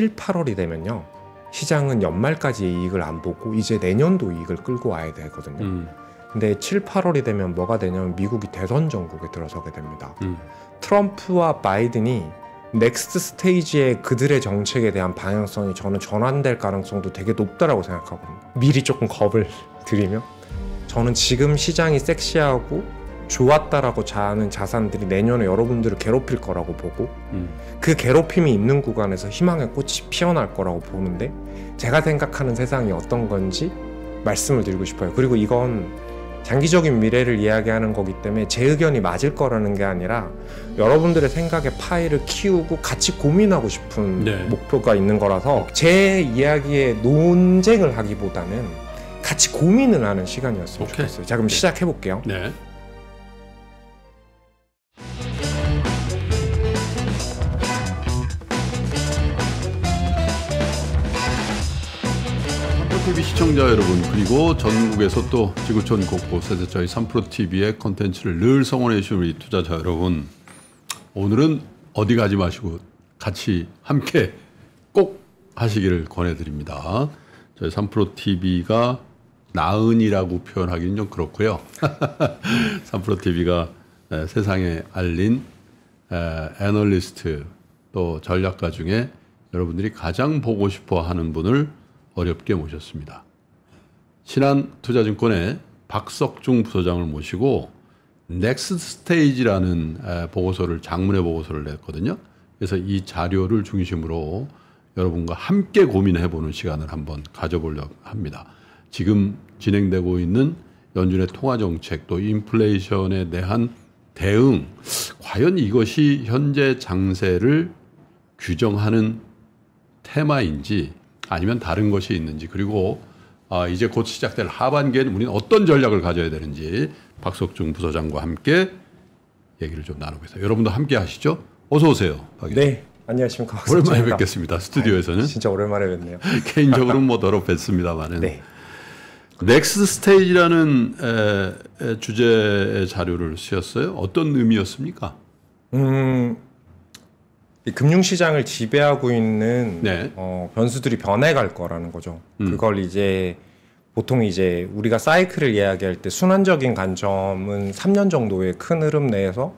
7, 8월이 되면요. 시장은 연말까지 이익을 안 보고 이제 내년도 이익을 끌고 와야 되거든요. 음. 근데 7, 8월이 되면 뭐가 되냐면 미국이 대선 정국에 들어서게 됩니다. 음. 트럼프와 바이든이 넥스트 스테이지의 그들의 정책에 대한 방향성이 저는 전환될 가능성도 되게 높다라고 생각하거든요. 미리 조금 겁을 드리면 저는 지금 시장이 섹시하고 좋았다라고 자하는 자산들이 내년에 여러분들을 괴롭힐 거라고 보고 음. 그 괴롭힘이 있는 구간에서 희망의 꽃이 피어날 거라고 보는데 제가 생각하는 세상이 어떤 건지 말씀을 드리고 싶어요. 그리고 이건 장기적인 미래를 이야기하는 거기 때문에 제 의견이 맞을 거라는 게 아니라 여러분들의 생각의 파일을 키우고 같이 고민하고 싶은 네. 목표가 있는 거라서 제 이야기에 논쟁을 하기보다는 같이 고민을 하는 시간이었으면 오케이. 좋겠어요. 자 그럼 네. 시작해 볼게요. 네. TV 시청자 여러분 그리고 전국에서 또 지구촌 곳곳에서 저희 3프로 TV의 컨텐츠를 늘 성원해 주신 우리 투자자 여러분 오늘은 어디 가지 마시고 같이 함께 꼭 하시기를 권해드립니다. 저희 3프로 TV가 나은이라고 표현하기는 좀 그렇고요. 3프로 TV가 세상에 알린 애널리스트 또 전략가 중에 여러분들이 가장 보고 싶어 하는 분을 어렵게 모셨습니다. 신한투자증권의 박석중 부소장을 모시고 넥스트 스테이지라는 보고서를 장문의 보고서를 냈거든요. 그래서 이 자료를 중심으로 여러분과 함께 고민해 보는 시간을 한번 가져보려고 합니다. 지금 진행되고 있는 연준의 통화 정책 또 인플레이션에 대한 대응 과연 이것이 현재 장세를 규정하는 테마인지 아니면 다른 것이 있는지 그리고 아, 이제 곧 시작될 하반기에는 우리는 어떤 전략을 가져야 되는지 박석중 부서장과 함께 얘기를 좀 나누겠습니다. 여러분도 함께 하시죠. 어서 오세요. 네. 안녕하십니까. 박석중입니다. 오랜만에 뵙겠습니다. 네, 스튜디오에서는. 아 진짜 오랜만에 뵙네요. 개인적으로는 뭐 더러 뵀습니다만은. 네. 넥스트 스테이지라는 에, 주제의 자료를 쓰셨어요. 어떤 의미였습니까? 음, 금융시장을 지배하고 있는 네. 어, 변수들이 변해갈 거라는 거죠. 음. 그걸 이제 보통 이제 우리가 사이클을 이야기할 때 순환적인 관점은 3년 정도의 큰 흐름 내에서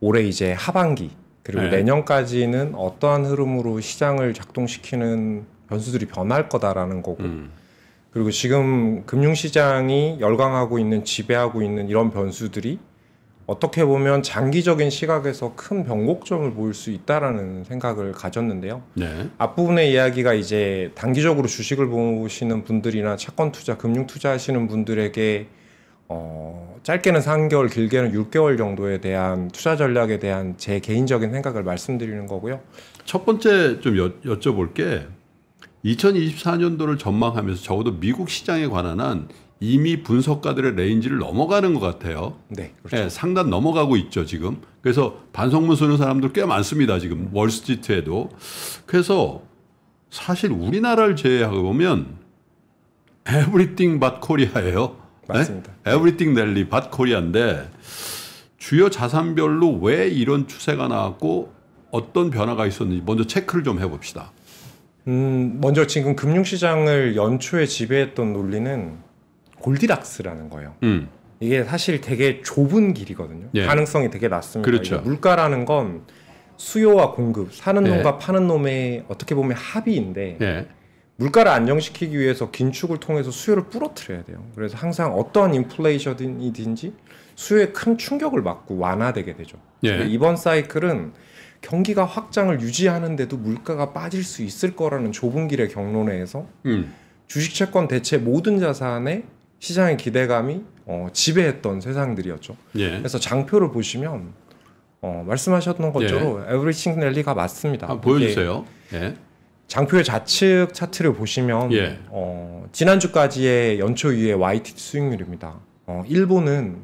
올해 이제 하반기 그리고 네. 내년까지는 어떠한 흐름으로 시장을 작동시키는 변수들이 변할 거다라는 거고 음. 그리고 지금 금융시장이 열광하고 있는 지배하고 있는 이런 변수들이 어떻게 보면 장기적인 시각에서 큰 변곡점을 보일 수 있다라는 생각을 가졌는데요. 네. 앞부분의 이야기가 이제 단기적으로 주식을 보시는 분들이나 채권 투자, 금융 투자 하시는 분들에게 어, 짧게는 3개월, 길게는 6개월 정도에 대한 투자 전략에 대한 제 개인적인 생각을 말씀드리는 거고요. 첫 번째 좀 여, 여쭤볼 게 2024년도를 전망하면서 적어도 미국 시장에 관한 한 이미 분석가들의 레인지를 넘어가는 것 같아요. 네, 그렇죠. 네, 상단 넘어가고 있죠 지금. 그래서 반성문 쓰는 사람들 꽤 많습니다 지금 월스트리트에도. 그래서 사실 우리나라를 제외하고 보면 에브리띵 밭 코리아예요. 맞습니다. 에브리띵 넬리 밭 코리아인데 주요 자산별로 왜 이런 추세가 나왔고 어떤 변화가 있었는지 먼저 체크를 좀 해봅시다. 음, 먼저 지금 금융시장을 연초에 지배했던 논리는 골디락스라는 거예요. 음. 이게 사실 되게 좁은 길이거든요. 예. 가능성이 되게 낮습니다. 그렇죠. 물가라는 건 수요와 공급, 사는 예. 놈과 파는 놈의 어떻게 보면 합의인데 예. 물가를 안정시키기 위해서 긴축을 통해서 수요를 뿌러뜨려야 돼요. 그래서 항상 어떤 인플레이션이든지 수요에 큰 충격을 막고 완화되게 되죠. 예. 이번 사이클은 경기가 확장을 유지하는데도 물가가 빠질 수 있을 거라는 좁은 길의 경로내에서 음. 주식 채권 대체 모든 자산에 시장의 기대감이 어, 지배했던 세상들이었죠. 예. 그래서 장표를 보시면 어, 말씀하셨던 것처럼 예. 에브리싱 랠리가 맞습니다. 아, 보여주세요. 예. 장표의 좌측 차트를 보시면 예. 어, 지난주까지의 연초 이 위의 YT 수익률입니다. 어, 일본은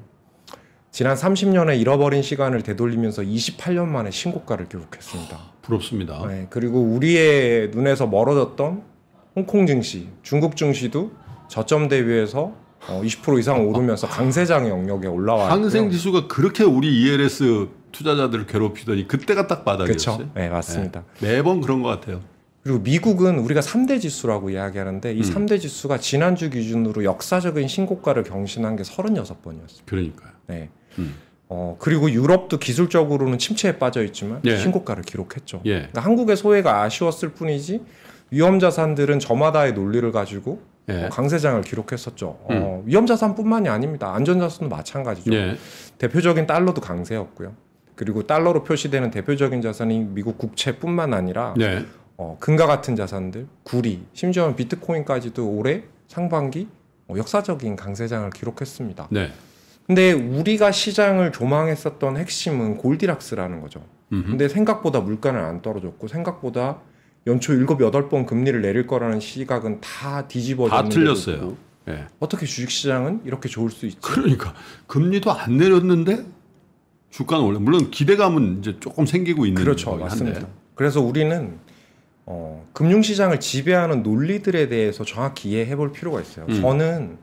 지난 3 0년에 잃어버린 시간을 되돌리면서 28년 만에 신고가를 기록했습니다. 아, 부럽습니다. 네, 그리고 우리의 눈에서 멀어졌던 홍콩 증시, 중국 증시도 저점 대비해서 어, 20% 이상 오르면서 강세장 영역에 올라와 상생 지수가 그렇게 우리 ELS 투자자들을 괴롭히더니 그때가 딱 바닥이었어요. 그쵸? 네, 맞습니다. 네. 매번 그런 것 같아요. 그리고 미국은 우리가 3대 지수라고 이야기하는데 이 음. 3대 지수가 지난주 기준으로 역사적인 신고가를 경신한 게 36번이었어요. 그러니까요. 네. 음. 어, 그리고 유럽도 기술적으로는 침체에 빠져 있지만 예. 신고가를 기록했죠. 예. 그러니까 한국의 소외가 아쉬웠을 뿐이지 위험 자산들은 저마다의 논리를 가지고 예. 뭐 강세장을 기록했었죠. 어, 음. 어, 위험자산뿐만이 아닙니다. 안전자산도 마찬가지죠. 예. 대표적인 달러도 강세였고요. 그리고 달러로 표시되는 대표적인 자산이 미국 국채뿐만 아니라 예. 어, 금과 같은 자산들, 구리, 심지어는 비트코인까지도 올해 상반기 어, 역사적인 강세장을 기록했습니다. 네. 근데 우리가 시장을 조망했었던 핵심은 골디락스라는 거죠. 음흠. 근데 생각보다 물가는 안 떨어졌고 생각보다 연초 7, 8번 금리를 내릴 거라는 시각은 다 뒤집어졌는데 다 틀렸어요. 예. 어떻게 주식시장은 이렇게 좋을 수 있지? 그러니까 금리도 안 내렸는데 주가는 원래 물론 기대감은 이제 조금 생기고 있는 그렇죠 맞습니다. 그래서 우리는 어, 금융시장을 지배하는 논리들에 대해서 정확히 이해해볼 필요가 있어요. 음. 저는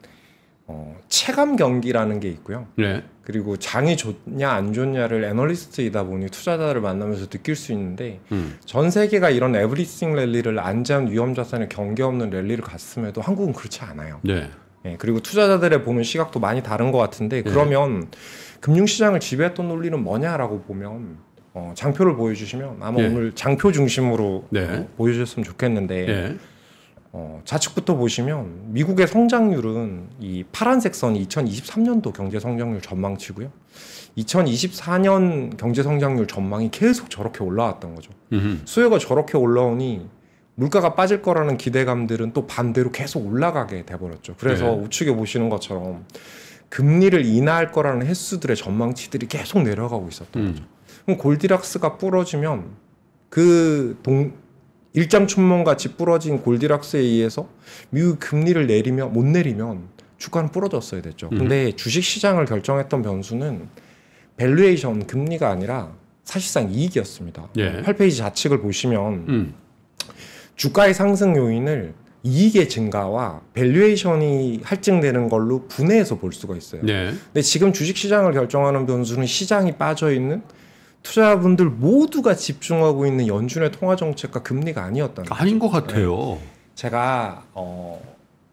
어, 체감 경기라는 게 있고요. 네. 그리고 장이 좋냐 안 좋냐를 애널리스트이다 보니 투자자를 만나면서 느낄 수 있는데 음. 전 세계가 이런 에브리싱 랠리를 안전 위험 자산에 경계 없는 랠리를 갔음에도 한국은 그렇지 않아요. 네. 네. 그리고 투자자들의 보는 시각도 많이 다른 것 같은데 네. 그러면 네. 금융시장을 지배했던 논리는 뭐냐라고 보면 어, 장표를 보여주시면 아마 네. 오늘 장표 중심으로 어, 보여주셨으면 좋겠는데 어, 좌측부터 보시면 미국의 성장률은 이 파란색 선이 2023년도 경제 성장률 전망치고요. 2024년 경제 성장률 전망이 계속 저렇게 올라왔던 거죠. 음흠. 수요가 저렇게 올라오니 물가가 빠질 거라는 기대감들은 또 반대로 계속 올라가게 돼버렸죠. 그래서 네. 우측에 보시는 것처럼 금리를 인하할 거라는 횟수들의 전망치들이 계속 내려가고 있었던 음. 거죠. 그럼 골디락스가 부러지면 그 동, 일장천문같이 부러진 골디락스에 의해서 미국 금리를 내리면 못 내리면 주가는 부러졌어야 됐죠. 음. 근데 음. 주식 시장을 결정했던 변수는 밸류에이션 금리가 아니라 사실상 이익이었습니다. 예. 8페이지 좌측을 보시면 음. 주가의 상승 요인을 이익의 증가와 밸류에이션이 할증되는 걸로 분해해서 볼 수가 있어요. 예. 근데 지금 주식 시장을 결정하는 변수는 시장이 빠져 있는 투자분들 모두가 집중하고 있는 연준의 통화 정책과 금리가 아니었다는 아닌 거것 같아요. 네. 제가 어,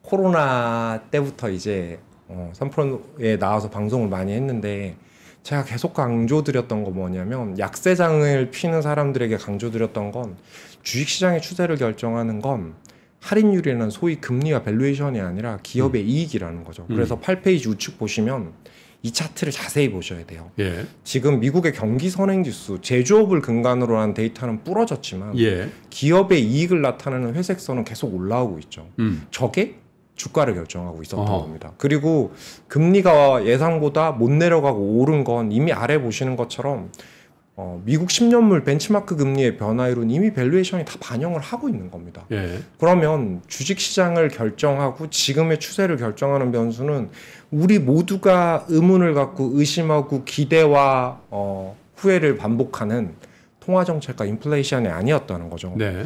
코로나 때부터 이제 어, 3프로에 나와서 방송을 많이 했는데 제가 계속 강조드렸던 건 뭐냐면 약세장을 피는 사람들에게 강조드렸던 건 주식시장의 추세를 결정하는 건 할인율이라는 소위 금리와 밸류에이션이 아니라 기업의 음. 이익이라는 거죠. 음. 그래서 음. 8페이지 우측 보시면 이 차트를 자세히 보셔야 돼요. 예. 지금 미국의 경기 선행지수, 제조업을 근간으로 한 데이터는 부러졌지만 예. 기업의 이익을 나타내는 회색선은 계속 올라오고 있죠. 음. 저게 주가를 결정하고 있었던 어허. 겁니다. 그리고 금리가 예상보다 못 내려가고 오른 건 이미 아래 보시는 것처럼 어, 미국 10년물 벤치마크 금리의 변화율은 이미 밸류에이션이 다 반영을 하고 있는 겁니다. 예. 그러면 주식 시장을 결정하고 지금의 추세를 결정하는 변수는 우리 모두가 의문을 갖고 의심하고 기대와 어, 후회를 반복하는 통화 정책과 인플레이션이 아니었다는 거죠. 네.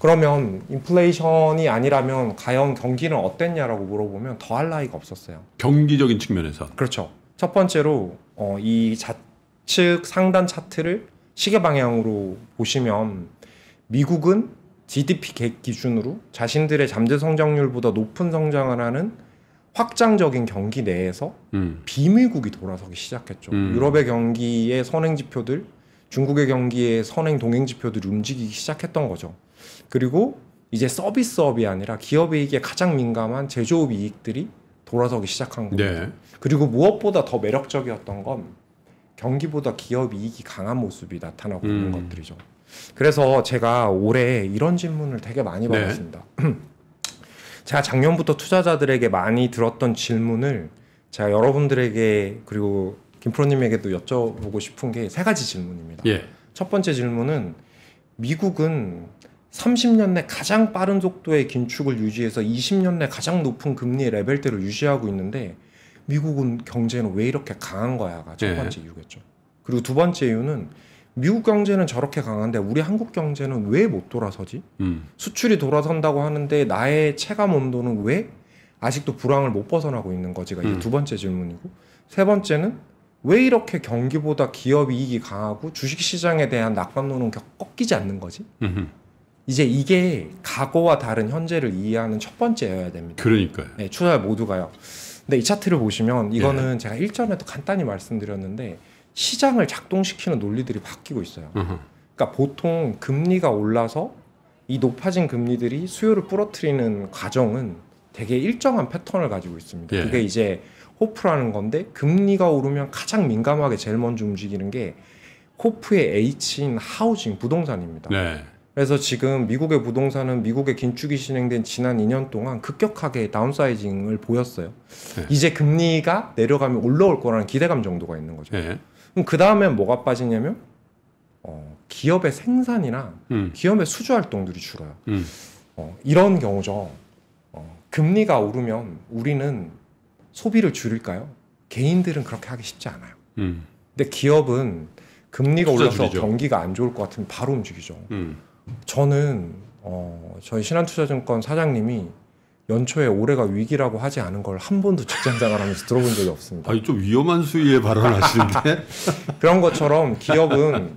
그러면 인플레이션이 아니라면 과연 경기는 어땠냐라고 물어보면 더할 나위가 없었어요. 경기적인 측면에서 그렇죠. 첫 번째로 어, 이 좌측 상단 차트를 시계 방향으로 보시면 미국은 GDP 기준으로 자신들의 잠재 성장률보다 높은 성장을 하는 확장적인 경기 내에서 음. 비밀국이 돌아서기 시작했죠. 음. 유럽의 경기의 선행 지표들, 중국의 경기의 선행 동행 지표들이 움직이기 시작했던 거죠. 그리고 이제 서비스업이 아니라 기업 이익에 가장 민감한 제조업 이익들이 돌아서기 시작한 거예요. 네. 그리고 무엇보다 더 매력적이었던 건 경기보다 기업 이익이 강한 모습이 나타나고 음. 있는 것들이죠. 그래서 제가 올해 이런 질문을 되게 많이 네. 받았습니다. 네. 제가 작년부터 투자자들에게 많이 들었던 질문을 제가 여러분들에게 그리고 김프로님에게도 여쭤보고 싶은 게 세 가지 질문입니다. 예. 첫 번째 질문은 미국은 30년 내 가장 빠른 속도의 긴축을 유지해서 20년 내 가장 높은 금리의 레벨대로 유지하고 있는데 미국은 경제는 왜 이렇게 강한 거야가 첫 예. 번째 예. 이유겠죠. 그리고 두 번째 이유는 미국 경제는 저렇게 강한데 우리 한국 경제는 왜 못 돌아서지? 음. 수출이 돌아선다고 하는데 나의 체감 온도는 왜 아직도 불황을 못 벗어나고 있는 거지가 음. 이두 번째 질문이고 세 번째는 왜 이렇게 경기보다 기업 이익이 강하고 주식 시장에 대한 낙관론은 꺾이지 않는 거지? 음흠. 이제 이게 과거와 다른 현재를 이해하는 첫 번째여야 됩니다. 그러니까요. 네, 투자 모두가요. 근데 이 차트를 보시면 이거는 예. 제가 일전에도 간단히 말씀드렸는데 시장을 작동시키는 논리들이 바뀌고 있어요. 그러니까 보통 금리가 올라서 이 높아진 금리들이 수요를 뿌러뜨리는 과정은 되게 일정한 패턴을 가지고 있습니다. 예. 그게 이제 호프라는 건데 금리가 오르면 가장 민감하게 제일 먼저 움직이는 게 호프의 H인 하우징 부동산입니다. 네. 그래서 지금 미국의 부동산은 미국의 긴축이 진행된 지난 2년 동안 급격하게 다운사이징을 보였어요. 네. 이제 금리가 내려가면 올라올 거라는 기대감 정도가 있는 거죠. 네. 그럼 그 다음에 뭐가 빠지냐면 어, 기업의 생산이나 음. 기업의 수주 활동들이 줄어요. 음. 어, 이런 경우죠. 어, 금리가 오르면 우리는 소비를 줄일까요? 개인들은 그렇게 하기 쉽지 않아요. 음. 근데 기업은 금리가 올라서 줄이죠. 경기가 안 좋을 것 같으면 바로 움직이죠. 음. 저는 어, 저희 신한투자증권 사장님이 연초에 올해가 위기라고 하지 않은 걸 한 번도 직장 생활하면서 들어본 적이 없습니다. 아니 좀 위험한 수위의 발언하시는데 그런 것처럼 기업은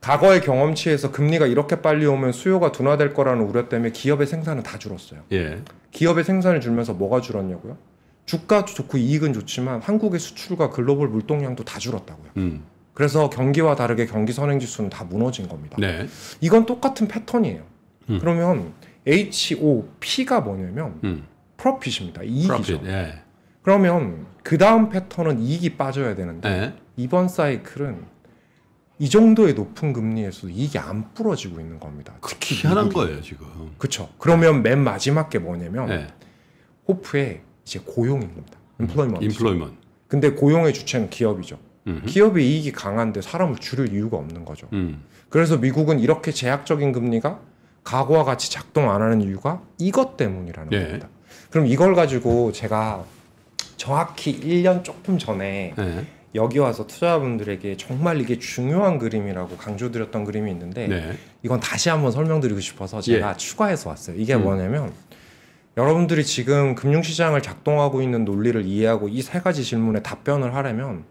과거의 경험치에서 금리가 이렇게 빨리 오면 수요가 둔화될 거라는 우려 때문에 기업의 생산은 다 줄었어요. 예. 기업의 생산을 줄면서 뭐가 줄었냐고요? 주가도 좋고 이익은 좋지만 한국의 수출과 글로벌 물동량도 다 줄었다고요. 음. 그래서 경기와 다르게 경기 선행 지수는 다 무너진 겁니다. 네. 이건 똑같은 패턴이에요. 음. 그러면 HOP가 뭐냐면 음. 프로핏입니다. 이익이죠. Profit, 예. 그러면 그 다음 패턴은 이익이 빠져야 되는데 예. 이번 사이클은 이 정도의 높은 금리에서도 이익이 안 부러지고 있는 겁니다. 특히 희한한 미국이. 거예요 지금. 그렇죠. 그러면 맨 마지막 게 뭐냐면 예. 호프의 이제 고용인겁니다 인플로이먼트. 인플로이먼트. 근데 고용의 주체는 기업이죠. 음흠. 기업의 이익이 강한데 사람을 줄일 이유가 없는 거죠. 음. 그래서 미국은 이렇게 제약적인 금리가 과거와 같이 작동 안 하는 이유가 이것 때문이라는 네. 겁니다. 그럼 이걸 가지고 제가 정확히 1년 조금 전에 네. 여기 와서 투자자분들에게 정말 이게 중요한 그림이라고 강조드렸던 그림이 있는데 네. 이건 다시 한번 설명드리고 싶어서 제가 예. 추가해서 왔어요. 이게 음. 뭐냐면 여러분들이 지금 금융시장을 작동하고 있는 논리를 이해하고 이 세 가지 질문에 답변을 하려면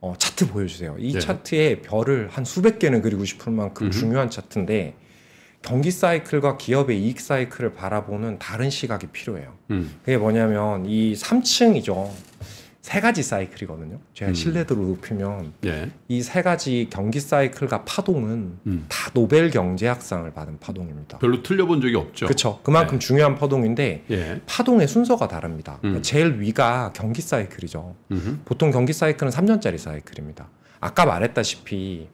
어, 차트 보여주세요. 이 네. 차트에 별을 한 수백 개는 그리고 싶을 만큼 음흠. 중요한 차트인데 경기 사이클과 기업의 이익 사이클을 바라보는 다른 시각이 필요해요. 음. 그게 뭐냐면 이 3층이죠. 세 가지 사이클이거든요. 제가 음. 신뢰도를 높이면 예. 이세 가지 경기 사이클과 파동은 음. 다 노벨 경제학상을 받은 파동입니다. 별로 틀려본 적이 없죠. 그렇죠. 그만큼 예. 중요한 파동인데 예. 파동의 순서가 다릅니다. 그 제일 위가 경기 사이클이죠. 음흠. 보통 경기 사이클은 3년짜리 사이클입니다. 아까 말했다시피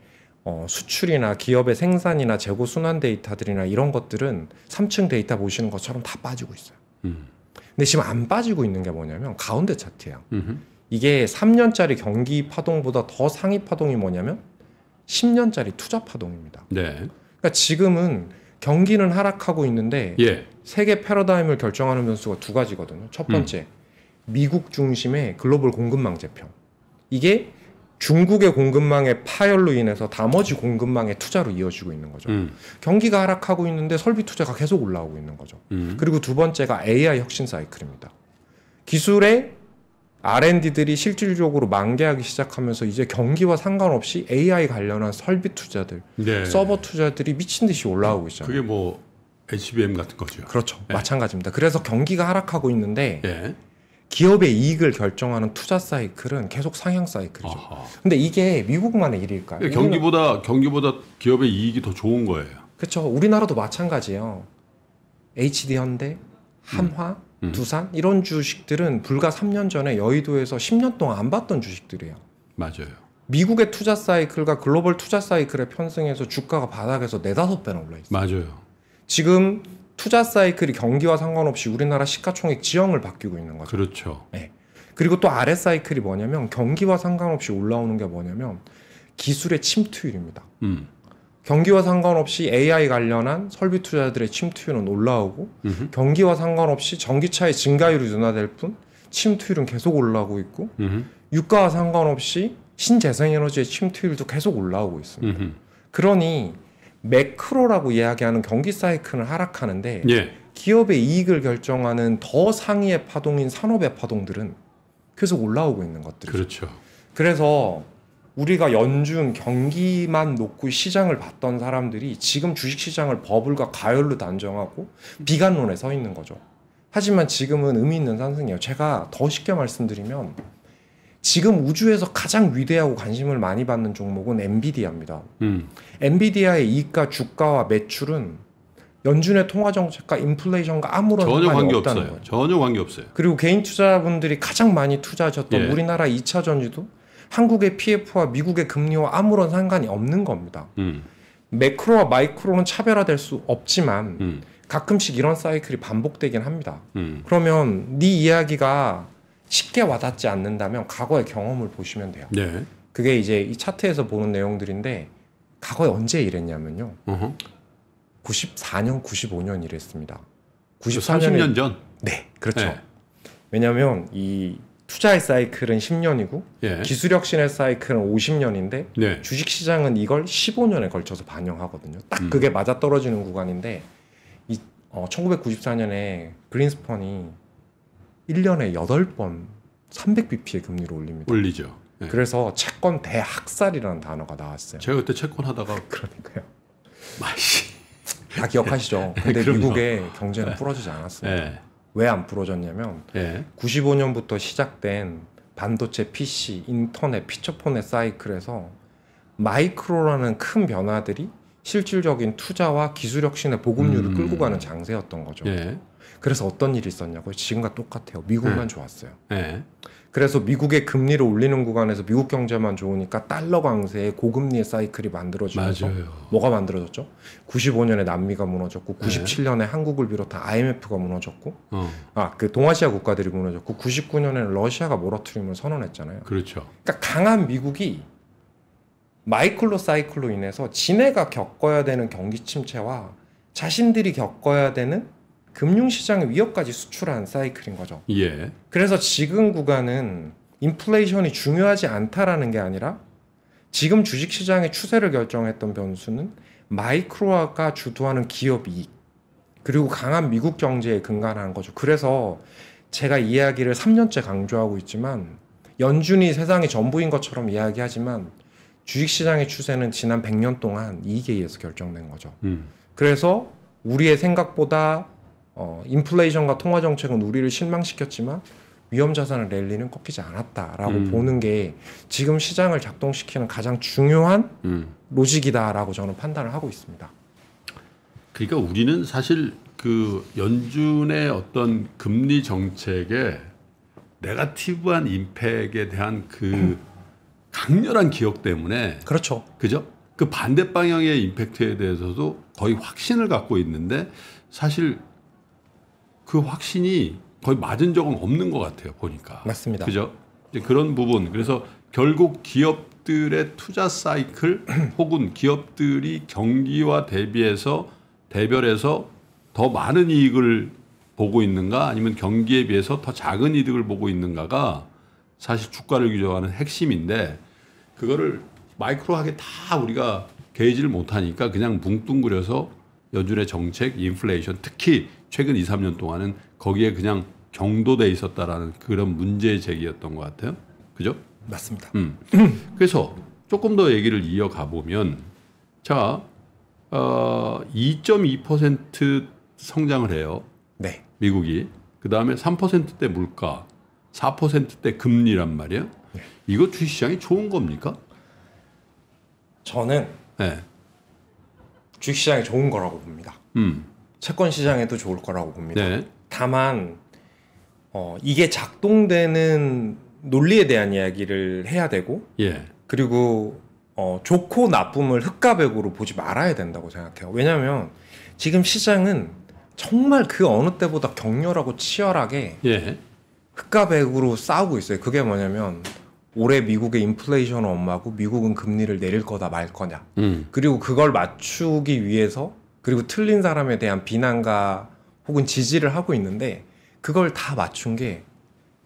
어, 수출이나 기업의 생산이나 재고 순환 데이터들이나 이런 것들은 3층 데이터 보시는 것처럼 다 빠지고 있어요. 음. 근데 지금 안 빠지고 있는 게 뭐냐면 가운데 차트예요. 음흠. 이게 3년짜리 경기 파동보다 더 상위 파동이 뭐냐면 10년짜리 투자 파동입니다. 네. 그러니까 지금은 경기는 하락하고 있는데 예. 세계 패러다임을 결정하는 변수가 두 가지거든요. 첫 음. 번째, 음. 미국 중심의 글로벌 공급망 재평 이게 중국의 공급망의 파열로 인해서 나머지 공급망의 투자로 이어지고 있는 거죠. 음. 경기가 하락하고 있는데 설비 투자가 계속 올라오고 있는 거죠. 음. 그리고 두 번째가 AI 혁신 사이클입니다. 기술의 R&D들이 실질적으로 만개하기 시작하면서 이제 경기와 상관없이 AI 관련한 설비 투자들, 네. 서버 투자들이 미친 듯이 올라오고 있잖아요. 그게 뭐 HBM 같은 거죠. 그렇죠. 네. 마찬가지입니다. 그래서 경기가 하락하고 있는데 네. 기업의 이익을 결정하는 투자 사이클은 계속 상향 사이클이죠. 아하. 근데 이게 미국만의 일일까요? 그 경기보다 경기보다 기업의 이익이 더 좋은 거예요. 그렇죠. 우리나라도 마찬가지예요. HD 현대, 한화, 음. 음. 두산 이런 주식들은 불과 3년 전에 여의도에서 10년 동안 안 봤던 주식들이에요. 맞아요. 미국의 투자 사이클과 글로벌 투자 사이클의 편승에서 주가가 바닥에서 네다섯 배나 올라 있어요. 맞아요. 지금 투자 사이클이 경기와 상관없이 우리나라 시가총액 지형을 바뀌고 있는 거죠. 그렇죠. 네. 그리고 또 아래 사이클이 뭐냐면 경기와 상관없이 올라오는 게 뭐냐면 기술의 침투율입니다. 음. 경기와 상관없이 AI 관련한 설비 투자들의 침투율은 올라오고 음흠. 경기와 상관없이 전기차의 증가율이 둔화될 뿐 침투율은 계속 올라오고 있고 음흠. 유가와 상관없이 신재생에너지의 침투율도 계속 올라오고 있습니다. 음흠. 그러니 매크로라고 이야기하는 경기 사이클은 하락하는데 예. 기업의 이익을 결정하는 더 상위의 파동인 산업의 파동들은 계속 올라오고 있는 것들. 그렇죠. 그래서 우리가 연준 경기만 놓고 시장을 봤던 사람들이 지금 주식 시장을 버블과 가열로 단정하고 비관론에 서 있는 거죠. 하지만 지금은 의미 있는 상승이에요. 제가 더 쉽게 말씀드리면 지금 우주에서 가장 위대하고 관심을 많이 받는 종목은 엔비디아입니다. 음. 엔비디아의 이가 주가와 매출은 연준의 통화 정책과 인플레이션과 아무런 전혀 관계 없다는 없어요. 거예요. 전혀 관계 없어요. 그리고 개인 투자분들이 가장 많이 투자하셨던 예. 우리나라 2차 전지도 한국의 PF와 미국의 금리와 아무런 상관이 없는 겁니다. 음. 매크로와 마이크로는 차별화될 수 없지만 음. 가끔씩 이런 사이클이 반복되긴 합니다. 음. 그러면 네 이야기가 쉽게 와닿지 않는다면 과거의 경험을 보시면 돼요. 네. 그게 이제 이 차트에서 보는 내용들인데 과거에 언제 이랬냐면요. u h 94년, 95년 이랬습니다. 94년에, 30년 전? 네, 그렇죠. 네. 왜냐하면 이 투자의 사이클은 10년이고 예. 기술혁신의 사이클은 50년인데 네. 주식시장은 이걸 15년에 걸쳐서 반영하거든요. 딱 그게 음. 맞아떨어지는 구간인데 이, 어, 1994년에 그린스펀이 1년에 8번 300bp의 금리를 올립니다. 올리죠. 네. 그래서 채권 대학살이라는 단어가 나왔어요. 제가 그때 채권 하다가 그러니까요. 마시 다 기억하시죠. 네, 근데 미국의 경제는 네. 풀어지지 않았습니다. 네. 왜안 풀어졌냐면 95년부터 예. 시작된 반도체 PC, 인터넷, 피처폰의 사이클에서 마이크로라는 큰 변화들이 실질적인 투자와 기술 혁신의 보급률을 음. 끌고 가는 장세였던 거죠. 예. 그래서 어떤 일이 있었냐고 지금과 똑같아요. 미국만 네. 좋았어요. 네. 그래서 미국의 금리를 올리는 구간에서 미국 경제만 좋으니까 달러 강세에 고금리의 사이클이 만들어지면 뭐가 만들어졌죠? 95년에 남미가 무너졌고 97년에 네. 한국을 비롯한 IMF가 무너졌고 어. 아그 동아시아 국가들이 무너졌고 99년에는 러시아가 몰아트림을 선언했잖아요. 그렇죠. 그러니까 강한 미국이 마이클로 사이클로 인해서 지네가 겪어야 되는 경기 침체와 자신들이 겪어야 되는 금융시장 의 위협까지 수출한 사이클인 거죠. 예. 그래서 지금 구간은 인플레이션이 중요하지 않다라는 게 아니라 지금 주식시장의 추세를 결정했던 변수는 마이크로화가 주도하는 기업 이익 그리고 강한 미국 경제에 근간한 거죠. 그래서 제가 이야기를 3년째 강조하고 있지만 연준이 세상의 전부인 것처럼 이야기하지만 주식시장의 추세는 지난 100년 동안 이계에서 결정된 거죠. 음. 그래서 우리의 생각보다 어, 인플레이션과 통화 정책은 우리를 실망시켰지만 위험 자산의 랠리는 꺾이지 않았다라고 음. 보는 게 지금 시장을 작동시키는 가장 중요한 음. 로직이다라고 저는 판단을 하고 있습니다. 그러니까 우리는 사실 그 연준의 어떤 금리 정책에 네가티브한 임팩에 대한 그 음. 강렬한 기억 때문에 그렇죠. 그죠? 그 반대 방향의 임팩트에 대해서도 거의 확신을 갖고 있는데 사실 그 확신이 거의 맞은 적은 없는 것 같아요 보니까. 맞습니다. 그죠? 이제 그런 부분 그래서 결국 기업들의 투자 사이클 혹은 기업들이 경기와 대비해서 대별해서 더 많은 이익을 보고 있는가 아니면 경기에 비해서 더 작은 이득을 보고 있는가가 사실 주가를 규정하는 핵심인데 그거를 마이크로하게 다 우리가 개의지를 못하니까 그냥 뭉뚱그려서 연준의 정책, 인플레이션 특히 최근 2, 3년 동안은 거기에 그냥 경도돼 있었다라는 그런 문제 제기였던 것 같아요. 그죠? 맞습니다. 음. 그래서 조금 더 얘기를 이어가 보면 자, 어, 2.2% 성장을 해요. 네. 미국이. 그다음에 3%대 물가, 4%대 금리란 말이에요. 네. 이거 주시장이 식 좋은 겁니까? 저는 네. 주식시장에 좋은 거라고 봅니다. 음. 채권 시장에도 좋을 거라고 봅니다. 네. 다만 어, 이게 작동되는 논리에 대한 이야기를 해야 되고 예. 그리고 어, 좋고 나쁨을 흑과백으로 보지 말아야 된다고 생각해요. 왜냐하면 지금 시장은 정말 그 어느 때보다 격렬하고 치열하게 예. 흑과백으로 싸우고 있어요. 그게 뭐냐면 올해 미국의 인플레이션 엄마고 미국은 금리를 내릴 거다 말 거냐. 음. 그리고 그걸 맞추기 위해서 그리고 틀린 사람에 대한 비난과 혹은 지지를 하고 있는데 그걸 다 맞춘 게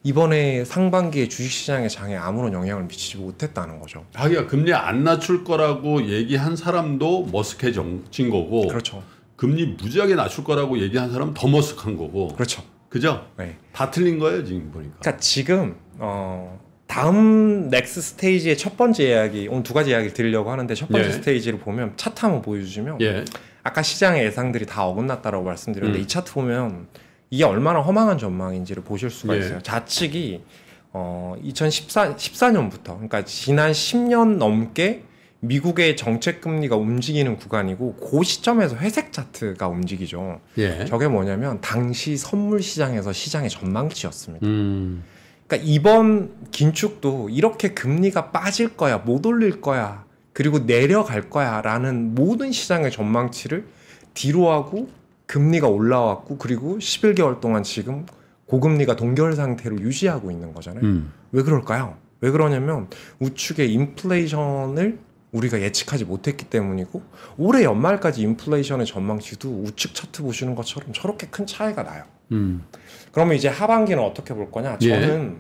이번에 상반기에 주식시장의 장에 아무런 영향을 미치지 못했다는 거죠. 자기가 금리 안 낮출 거라고 얘기한 사람도 머쓱해진 거고. 그렇죠. 금리 무지하게 낮출 거라고 얘기한 사람 더 머쓱한 거고. 그렇죠. 그죠? 네. 다 틀린 거예요 지금 보니까. 그러니까 지금 어 다음 넥스 스테이지의 첫 번째 이야기 오늘 두 가지 이야기를 드리려고 하는데 첫 번째 예. 스테이지를 보면 차트 한번 보여주시면 예. 아까 시장의 예상들이 다 어긋났다라고 말씀드렸는데 음. 이 차트 보면 이게 얼마나 허망한 전망인지를 보실 수가 예. 있어요. 예. 좌측이 어 2014, 14년부터 그러니까 지난 10년 넘게 미국의 정책 금리가 움직이는 구간이고 그 시점에서 회색 차트가 움직이죠. 예. 저게 뭐냐면 당시 선물 시장에서 시장의 전망치였습니다. 음. 그러니까 이번 긴축도 이렇게 금리가 빠질 거야, 못 올릴 거야, 그리고 내려갈 거야 라는 모든 시장의 전망치를 뒤로하고 금리가 올라왔고 그리고 11개월 동안 지금 고금리가 동결 상태로 유지하고 있는 거잖아요. 음. 왜 그럴까요? 왜 그러냐면 우측의 인플레이션을 우리가 예측하지 못했기 때문이고 올해 연말까지 인플레이션의 전망치도 우측 차트 보시는 것처럼 저렇게 큰 차이가 나요. 음. 그러면 이제 하반기는 어떻게 볼 거냐? 예. 저는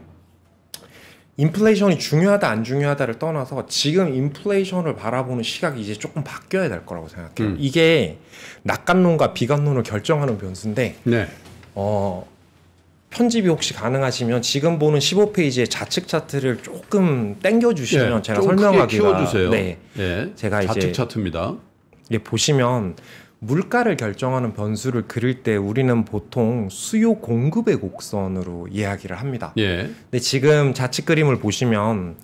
인플레이션이 중요하다 안 중요하다를 떠나서 지금 인플레이션을 바라보는 시각이 이제 조금 바뀌어야 될 거라고 생각해요. 음. 이게 낙관론과 비관론을 결정하는 변수인데 네. 어 편집이 혹시 가능하시면 지금 보는 15페이지의 좌측 차트를 조금 땡겨 주시면 예, 제가 설명하기가 네. 예, 제가 좌측 이제 차트입니다. 예, 보시면 물가를 결정하는 변수를 그릴 때 우리는 보통 수요 공급의 곡선으로 이야기를 합니다. 예. 근데 지금 좌측 그림을 보시면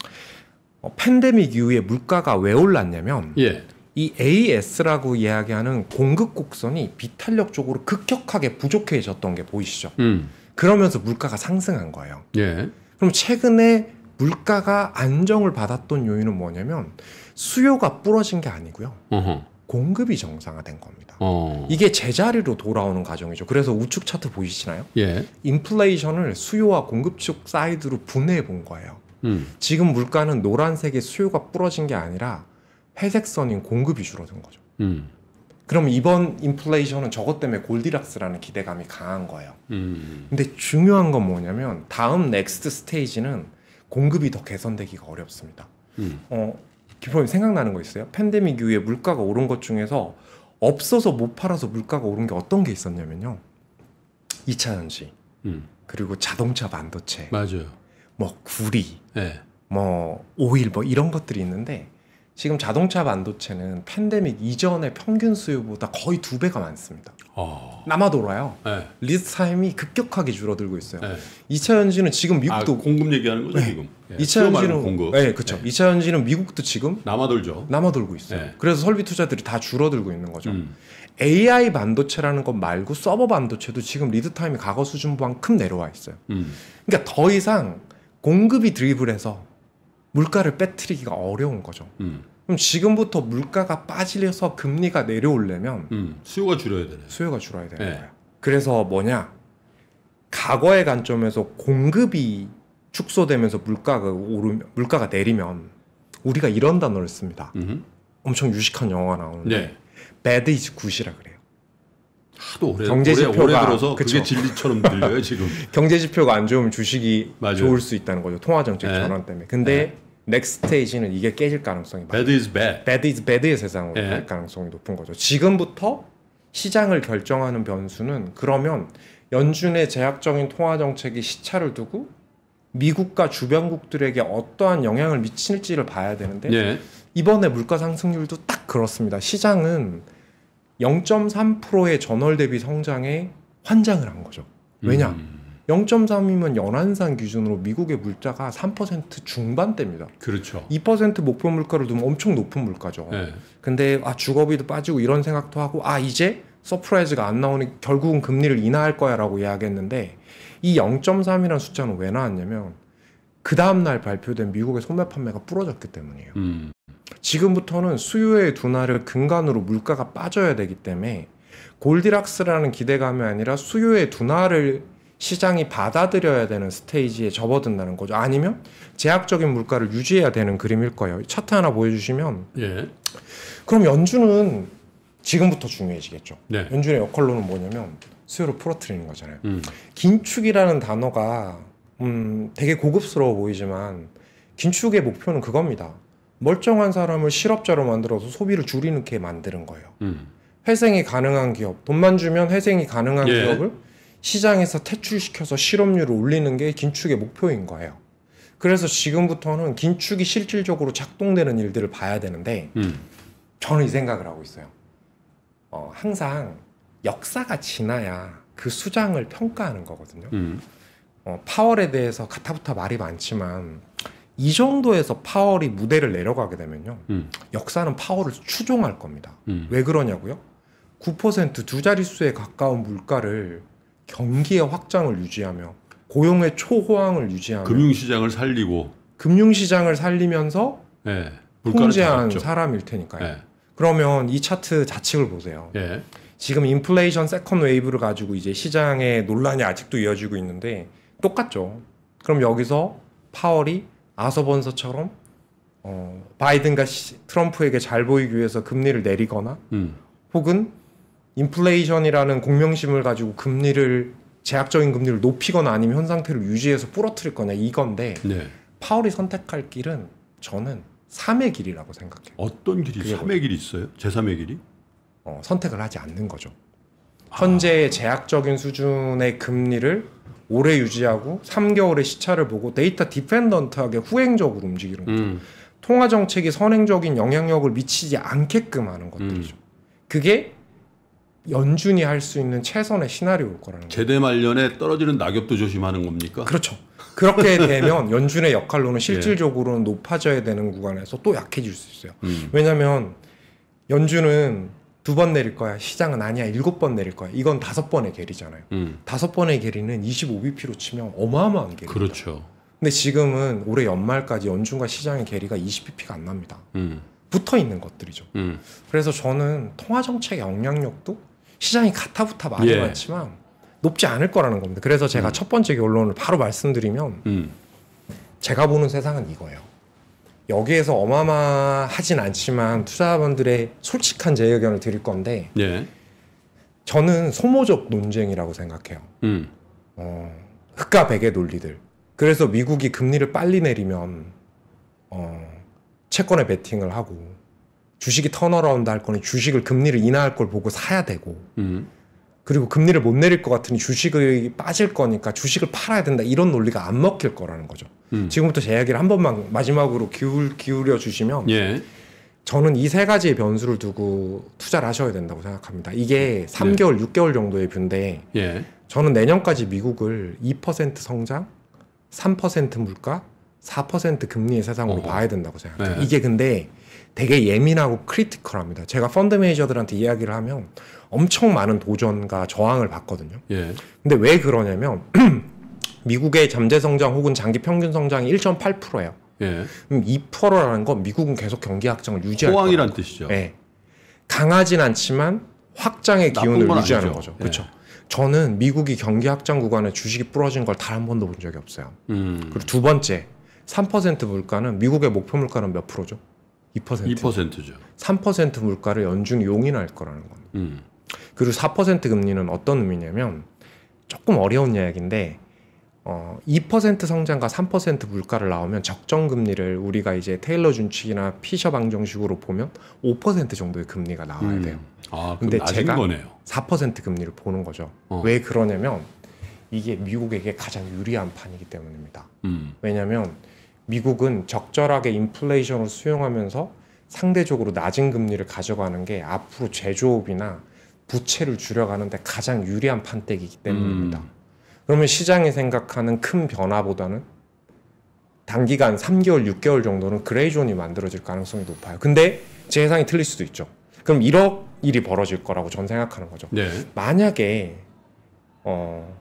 어, 팬데믹 이후에 물가가 왜 올랐냐면 예. 이 AS라고 이야기하는 공급 곡선이 비탄력 적으로 급격하게 부족해졌던 게 보이시죠? 음. 그러면서 물가가 상승한 거예요. 예. 그럼 최근에 물가가 안정을 받았던 요인은 뭐냐면 수요가 부러진 게 아니고요. 어허. 공급이 정상화된 겁니다. 어. 이게 제자리로 돌아오는 과정이죠. 그래서 우측 차트 보이시나요? 예. 인플레이션을 수요와 공급 측 사이드로 분해해 본 거예요. 음. 지금 물가는 노란색의 수요가 부러진 게 아니라 회색선인 공급이 줄어든 거죠. 음. 그럼 이번 인플레이션은 저것 때문에 골디락스라는 기대감이 강한 거예요. 음. 근데 중요한 건 뭐냐면 다음 넥스트 스테이지는 공급이 더 개선되기가 어렵습니다. 음. 어, 기본님 생각나는 거 있어요? 팬데믹 이후에 물가가 오른 것 중에서 없어서 못 팔아서 물가가 오른 게 어떤 게 있었냐면요. 2차 전지. 음. 그리고 자동차 반도체. 맞아요. 뭐 구리. 네. 뭐 오일 뭐 이런 것들이 있는데 지금 자동차 반도체는 팬데믹 이전의 평균 수요보다 거의 두 배가 많습니다. 어... 남아돌아요. 네. 리드 타임이 급격하게 줄어들고 있어요. 네. 2차 연지는 지금 아, 미국도 아, 공급 얘기하는 거죠 네. 지금. 네. 예. 2차 연지는 공급. 네, 그렇죠. 네. 2차 연지는 미국도 지금 남아돌죠. 남아돌고 있어요. 네. 그래서 설비 투자들이 다 줄어들고 있는 거죠. 음. AI 반도체라는 것 말고 서버 반도체도 지금 리드 타임이 과거 수준만큼 내려와 있어요. 음. 그러니까 더 이상 공급이 드리블해서 물가를 빼뜨리기가 어려운 거죠. 음. 그럼 지금부터 물가가 빠지려서 금리가 내려오려면 음. 수요가 줄어야 되네. 수요가 줄어야 되는 네. 거예요. 그래서 뭐냐? 과거의 관점에서 공급이 축소되면서 물가가 오르 면 물가가 내리면 우리가 이런 단어를 씁니다. 음흠. 엄청 유식한 영화 나오는데 네. bad is good이라 그래요. 하도 오래, 경제 지표가 오래 들어서 그쵸? 그게 진리처럼 들려요 지금. 경제 지표가 안 좋으면 주식이 맞아요. 좋을 수 있다는 거죠 통화 정책 네. 전환 때문에. 근데 네. 넥스테이지는 이게 깨질 가능성이 bad is bad. bad is bad의 세상으로 예. 갈 가능성이 높은 거죠. 지금부터 시장을 결정하는 변수는 그러면 연준의 제약적인 통화 정책이 시차를 두고 미국과 주변국들에게 어떠한 영향을 미칠지를 봐야 되는데 예. 이번에 물가 상승률도 딱 그렇습니다. 시장은 0.3%의 전월 대비 성장에 환장을 한 거죠. 왜냐? 음. 0.3이면 연안산 기준으로 미국의 물자가3% 중반대입니다. 그렇죠. 2% 목표 물가를 두면 엄청 높은 물가죠. 네. 근데 아 주거비도 빠지고 이런 생각도 하고 아 이제 서프라이즈가 안 나오니 결국은 금리를 인하할 거야라고 이야기했는데 이 0.3이라는 숫자는 왜 나왔냐면 그 다음 날 발표된 미국의 소매 판매가 부러졌기 때문이에요. 음. 지금부터는 수요의 둔화를 근간으로 물가가 빠져야 되기 때문에 골디락스라는 기대감이 아니라 수요의 둔화를 시장이 받아들여야 되는 스테이지에 접어든다는 거죠. 아니면 제약적인 물가를 유지해야 되는 그림일 거예요. 차트 하나 보여주시면. 예. 그럼 연준은 지금부터 중요해지겠죠. 네. 연준의 역할로는 뭐냐면 수요를 풀어트리는 거잖아요. 음. 긴축이라는 단어가 음, 되게 고급스러워 보이지만 긴축의 목표는 그겁니다. 멀쩡한 사람을 실업자로 만들어서 소비를 줄이는 게 만드는 거예요. 음. 회생이 가능한 기업, 돈만 주면 회생이 가능한 예. 기업을 시장에서 퇴출시켜서 실업률을 올리는 게 긴축의 목표인 거예요. 그래서 지금부터는 긴축이 실질적으로 작동되는 일들을 봐야 되는데 음. 저는 이 생각을 하고 있어요. 어, 항상 역사가 지나야 그 수장을 평가하는 거거든요. 음. 어, 파월에 대해서 가타부타 말이 많지만 이 정도에서 파월이 무대를 내려가게 되면요. 음. 역사는 파월을 추종할 겁니다. 음. 왜 그러냐고요? 9%두 자릿수에 가까운 물가를 경기의 확장을 유지하며 고용의 초호황을 유지하며 금융시장을 살리고 금융시장을 살리면서 네, 예, 통제한 사람일 테니까요. 네. 그러면 이 차트 자측을 보세요. 네. 지금 인플레이션 세컨 웨이브를 가지고 이제 시장의 논란이 아직도 이어지고 있는데 똑같죠. 그럼 여기서 파월이 아서번서처럼 어, 바이든과 시, 트럼프에게 잘 보이기 위해서 금리를 내리거나 음. 혹은 인플레이션이라는 공명심을 가지고 금리를 제약적인 금리를 높이거나 아니면 현 상태를 유지해서 뿌러뜨릴 거냐 이건데 네. 파월이 선택할 길은 저는 3의 길이라고 생각해요. 어떤 길이 3의 길이 있어요? 제3의 길이? 어, 선택을 하지 않는 거죠. 현재의 아. 제약적인 수준의 금리를 오래 유지하고 3개월의 시차를 보고 데이터 디펜던트하게 후행적으로 움직이는 거죠. 음. 통화 정책이 선행적인 영향력을 미치지 않게끔 하는 것들이죠. 음. 그게 연준이 할 수 있는 최선의 시나리오일 거라는 거예요. 제대 말년에 떨어지는 낙엽도 조심하는 겁니까? 그렇죠. 그렇게 되면 연준의 역할로는 실질적으로는 예. 높아져야 되는 구간에서 또 약해질 수 있어요. 음. 왜냐하면 연준은 두 번 내릴 거야. 시장은 아니야. 일곱 번 내릴 거야. 이건 다섯 번의 계리잖아요. 음. 다섯 번의 계리는 25bp로 치면 어마어마한 계리. 그렇죠. 근데 지금은 올해 연말까지 연준과 시장의 계리가 20bp가 안 납니다. 음. 붙어 있는 것들이죠. 음. 그래서 저는 통화 정책 영향력도 시장이 가타부타 많이 예. 많지만 높지 않을 거라는 겁니다. 그래서 제가 음. 첫 번째 결론을 바로 말씀드리면 음. 제가 보는 세상은 이거예요. 여기에서 어마마하진 않지만 투자자분들의 솔직한 제 의견을 드릴 건데 예. 저는 소모적 논쟁이라고 생각해요. 음. 어, 흑과 백의 논리들. 그래서 미국이 금리를 빨리 내리면 어, 채권에 베팅을 하고 주식이 턴어라운드 할 거니 주식을 금리를 인하할 걸 보고 사야 되고 음. 그리고 금리를 못 내릴 것 같으니 주식이 빠질 거니까 주식을 팔아야 된다 이런 논리가 안 먹힐 거라는 거죠. 음. 지금부터 제 이야기를 한 번만 마지막으로 기울 기울여 주시면 예. 저는 이 세 가지의 변수를 두고 투자를 하셔야 된다고 생각합니다. 이게 3개월, 네. 6개월 정도의 뷰인데 예. 저는 내년까지 미국을 2% 성장, 3% 물가, 4% 금리의 세상으로 어. 봐야 된다고 생각해요. 네. 이게 근데 되게 예민하고 크리티컬합니다. 제가 펀드 매니저들한테 이야기를 하면 엄청 많은 도전과 저항을 받거든요. 예. 근데 왜 그러냐면 미국의 잠재 성장 혹은 장기 평균 성장이 1.8%예요. 예. 그럼 2%라는 건 미국은 계속 경기 확장을 유지할 거예요. 호황이란 뜻이죠. 예. 강하진 않지만 확장의 기운을 유지하는 아니죠. 거죠. 그렇죠. 저는 미국이 경기 확장 구간에 주식이 부러진 걸 단 한 번도 본 적이 없어요. 음. 그리고 두 번째, 3% 물가는 미국의 목표 물가는 몇 프로죠? 2%. 2%죠. 3% 물가를 연준 용인할 거라는 겁니다. 음. 그리고 4% 금리는 어떤 의미냐면 조금 어려운 이야기인데 어, 2% 성장과 3% 물가를 나오면 적정 금리를 우리가 이제 테일러 준칙이나 피셔 방정식으로 보면 5% 정도의 금리가 나와야 음. 돼요. 음. 아, 근데 제가 거네요. 4% 금리를 보는 거죠. 어. 왜 그러냐면 이게 미국에게 가장 유리한 판이기 때문입니다. 음. 왜냐하면 미국은 적절하게 인플레이션을 수용하면서 상대적으로 낮은 금리를 가져가는 게 앞으로 제조업이나 부채를 줄여가는데 가장 유리한 판때기이기 때문입니다. 음. 그러면 시장이 생각하는 큰 변화보다는 단기간 3개월, 6개월 정도는 그레이존이 만들어질 가능성이 높아요. 근데 제 예상이 틀릴 수도 있죠. 그럼 1억 일이 벌어질 거라고 전 생각하는 거죠. 네. 만약에 어,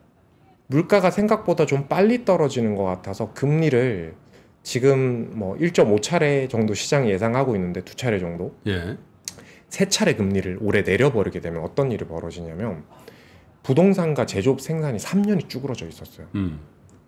물가가 생각보다 좀 빨리 떨어지는 것 같아서 금리를 지금 뭐 1.5차례 정도 시장 예상하고 있는데 두 차례 정도. 예. 세 차례 금리를 올해 내려버리게 되면 어떤 일이 벌어지냐면 부동산과 제조업 생산이 3년이 쭈그러져 있었어요. 음.